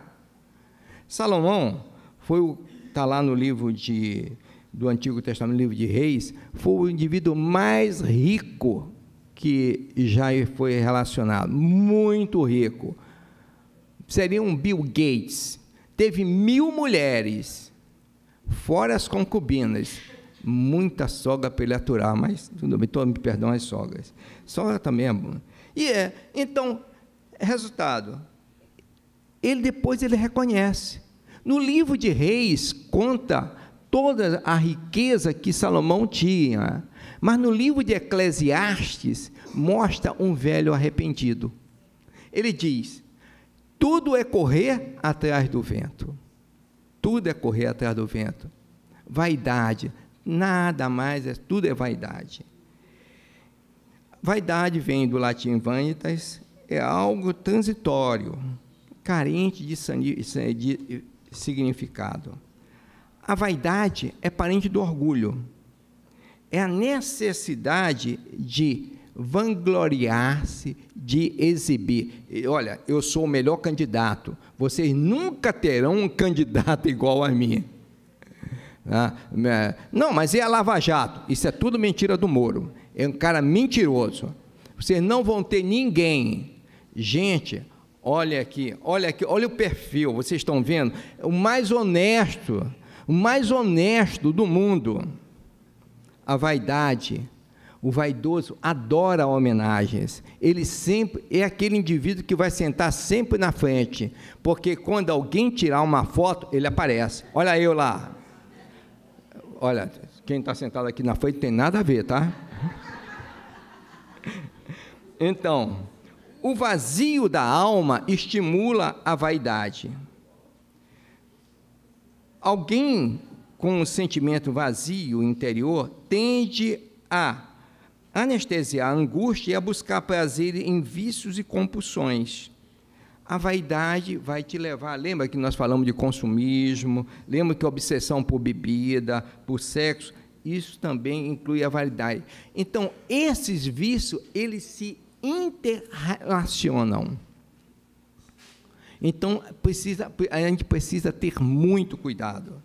Salomão foi o está lá no livro de, do Antigo Testamento, livro de Reis, foi o indivíduo mais rico que já foi relacionado, muito rico. Seria um Bill Gates. Teve mil mulheres fora as concubinas. Muita sogra para ele aturar, mas tudo bem, todo me perdão as sogras. Sogra também é bom. E é, então, resultado, ele depois ele reconhece. No livro de Reis conta toda a riqueza que Salomão tinha, mas no livro de Eclesiastes mostra um velho arrependido. Ele diz: tudo é correr atrás do vento tudo é correr atrás do vento. Vaidade, nada mais, é, tudo é vaidade. Vaidade vem do latim vanitas, é algo transitório, carente de, de significado. A vaidade é parente do orgulho. É a necessidade de vangloriar-se de exibir. E, olha, eu sou o melhor candidato. Vocês nunca terão um candidato <laughs> igual a mim. Tá? É, não, mas é a Lava Jato? Isso é tudo mentira do Moro. É um cara mentiroso. Vocês não vão ter ninguém. Gente, olha aqui, olha aqui, olha o perfil, vocês estão vendo? O mais honesto, o mais honesto do mundo. A vaidade o vaidoso adora homenagens. Ele sempre é aquele indivíduo que vai sentar sempre na frente, porque quando alguém tirar uma foto, ele aparece. Olha eu lá. Olha, quem está sentado aqui na frente tem nada a ver, tá? <laughs> Então, o vazio da alma estimula a vaidade. Alguém com um sentimento vazio interior tende a Anestesiar a angústia é buscar prazer em vícios e compulsões. A vaidade vai te levar. Lembra que nós falamos de consumismo, lembra que obsessão por bebida, por sexo, isso também inclui a vaidade. Então, esses vícios, eles se interrelacionam. Então, precisa, a gente precisa ter muito cuidado.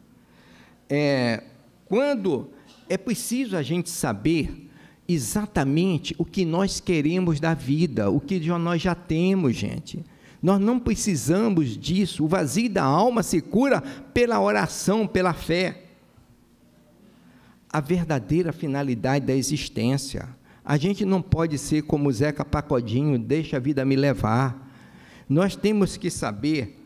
É, quando é preciso a gente saber exatamente o que nós queremos da vida, o que nós já temos, gente. Nós não precisamos disso. O vazio da alma se cura pela oração, pela fé. A verdadeira finalidade da existência. A gente não pode ser como Zeca Pacodinho, deixa a vida me levar. Nós temos que saber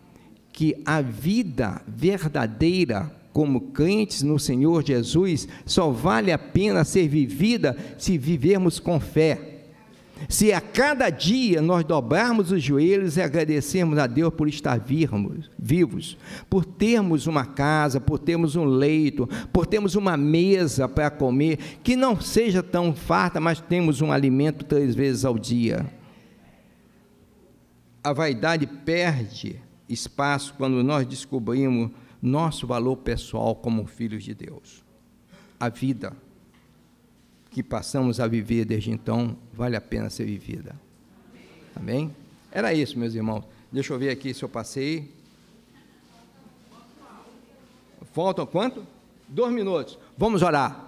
que a vida verdadeira como crentes no Senhor Jesus só vale a pena ser vivida se vivermos com fé. Se a cada dia nós dobrarmos os joelhos e agradecermos a Deus por estar virmos, vivos, por termos uma casa, por termos um leito, por termos uma mesa para comer, que não seja tão farta, mas temos um alimento três vezes ao dia. A vaidade perde espaço quando nós descobrimos nosso valor pessoal como filhos de Deus. A vida que passamos a viver desde então vale a pena ser vivida. Amém? Era isso, meus irmãos. Deixa eu ver aqui se eu passei. Faltam quanto? Dois minutos. Vamos orar.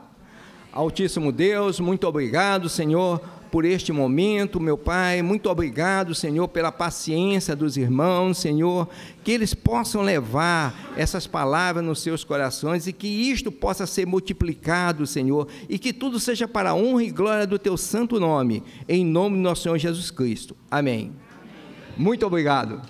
Altíssimo Deus, muito obrigado, Senhor por este momento, meu Pai. Muito obrigado, Senhor, pela paciência dos irmãos, Senhor, que eles possam levar essas palavras nos seus corações e que isto possa ser multiplicado, Senhor, e que tudo seja para a honra e glória do teu santo nome, em nome do nosso Senhor Jesus Cristo. Amém. Amém. Muito obrigado.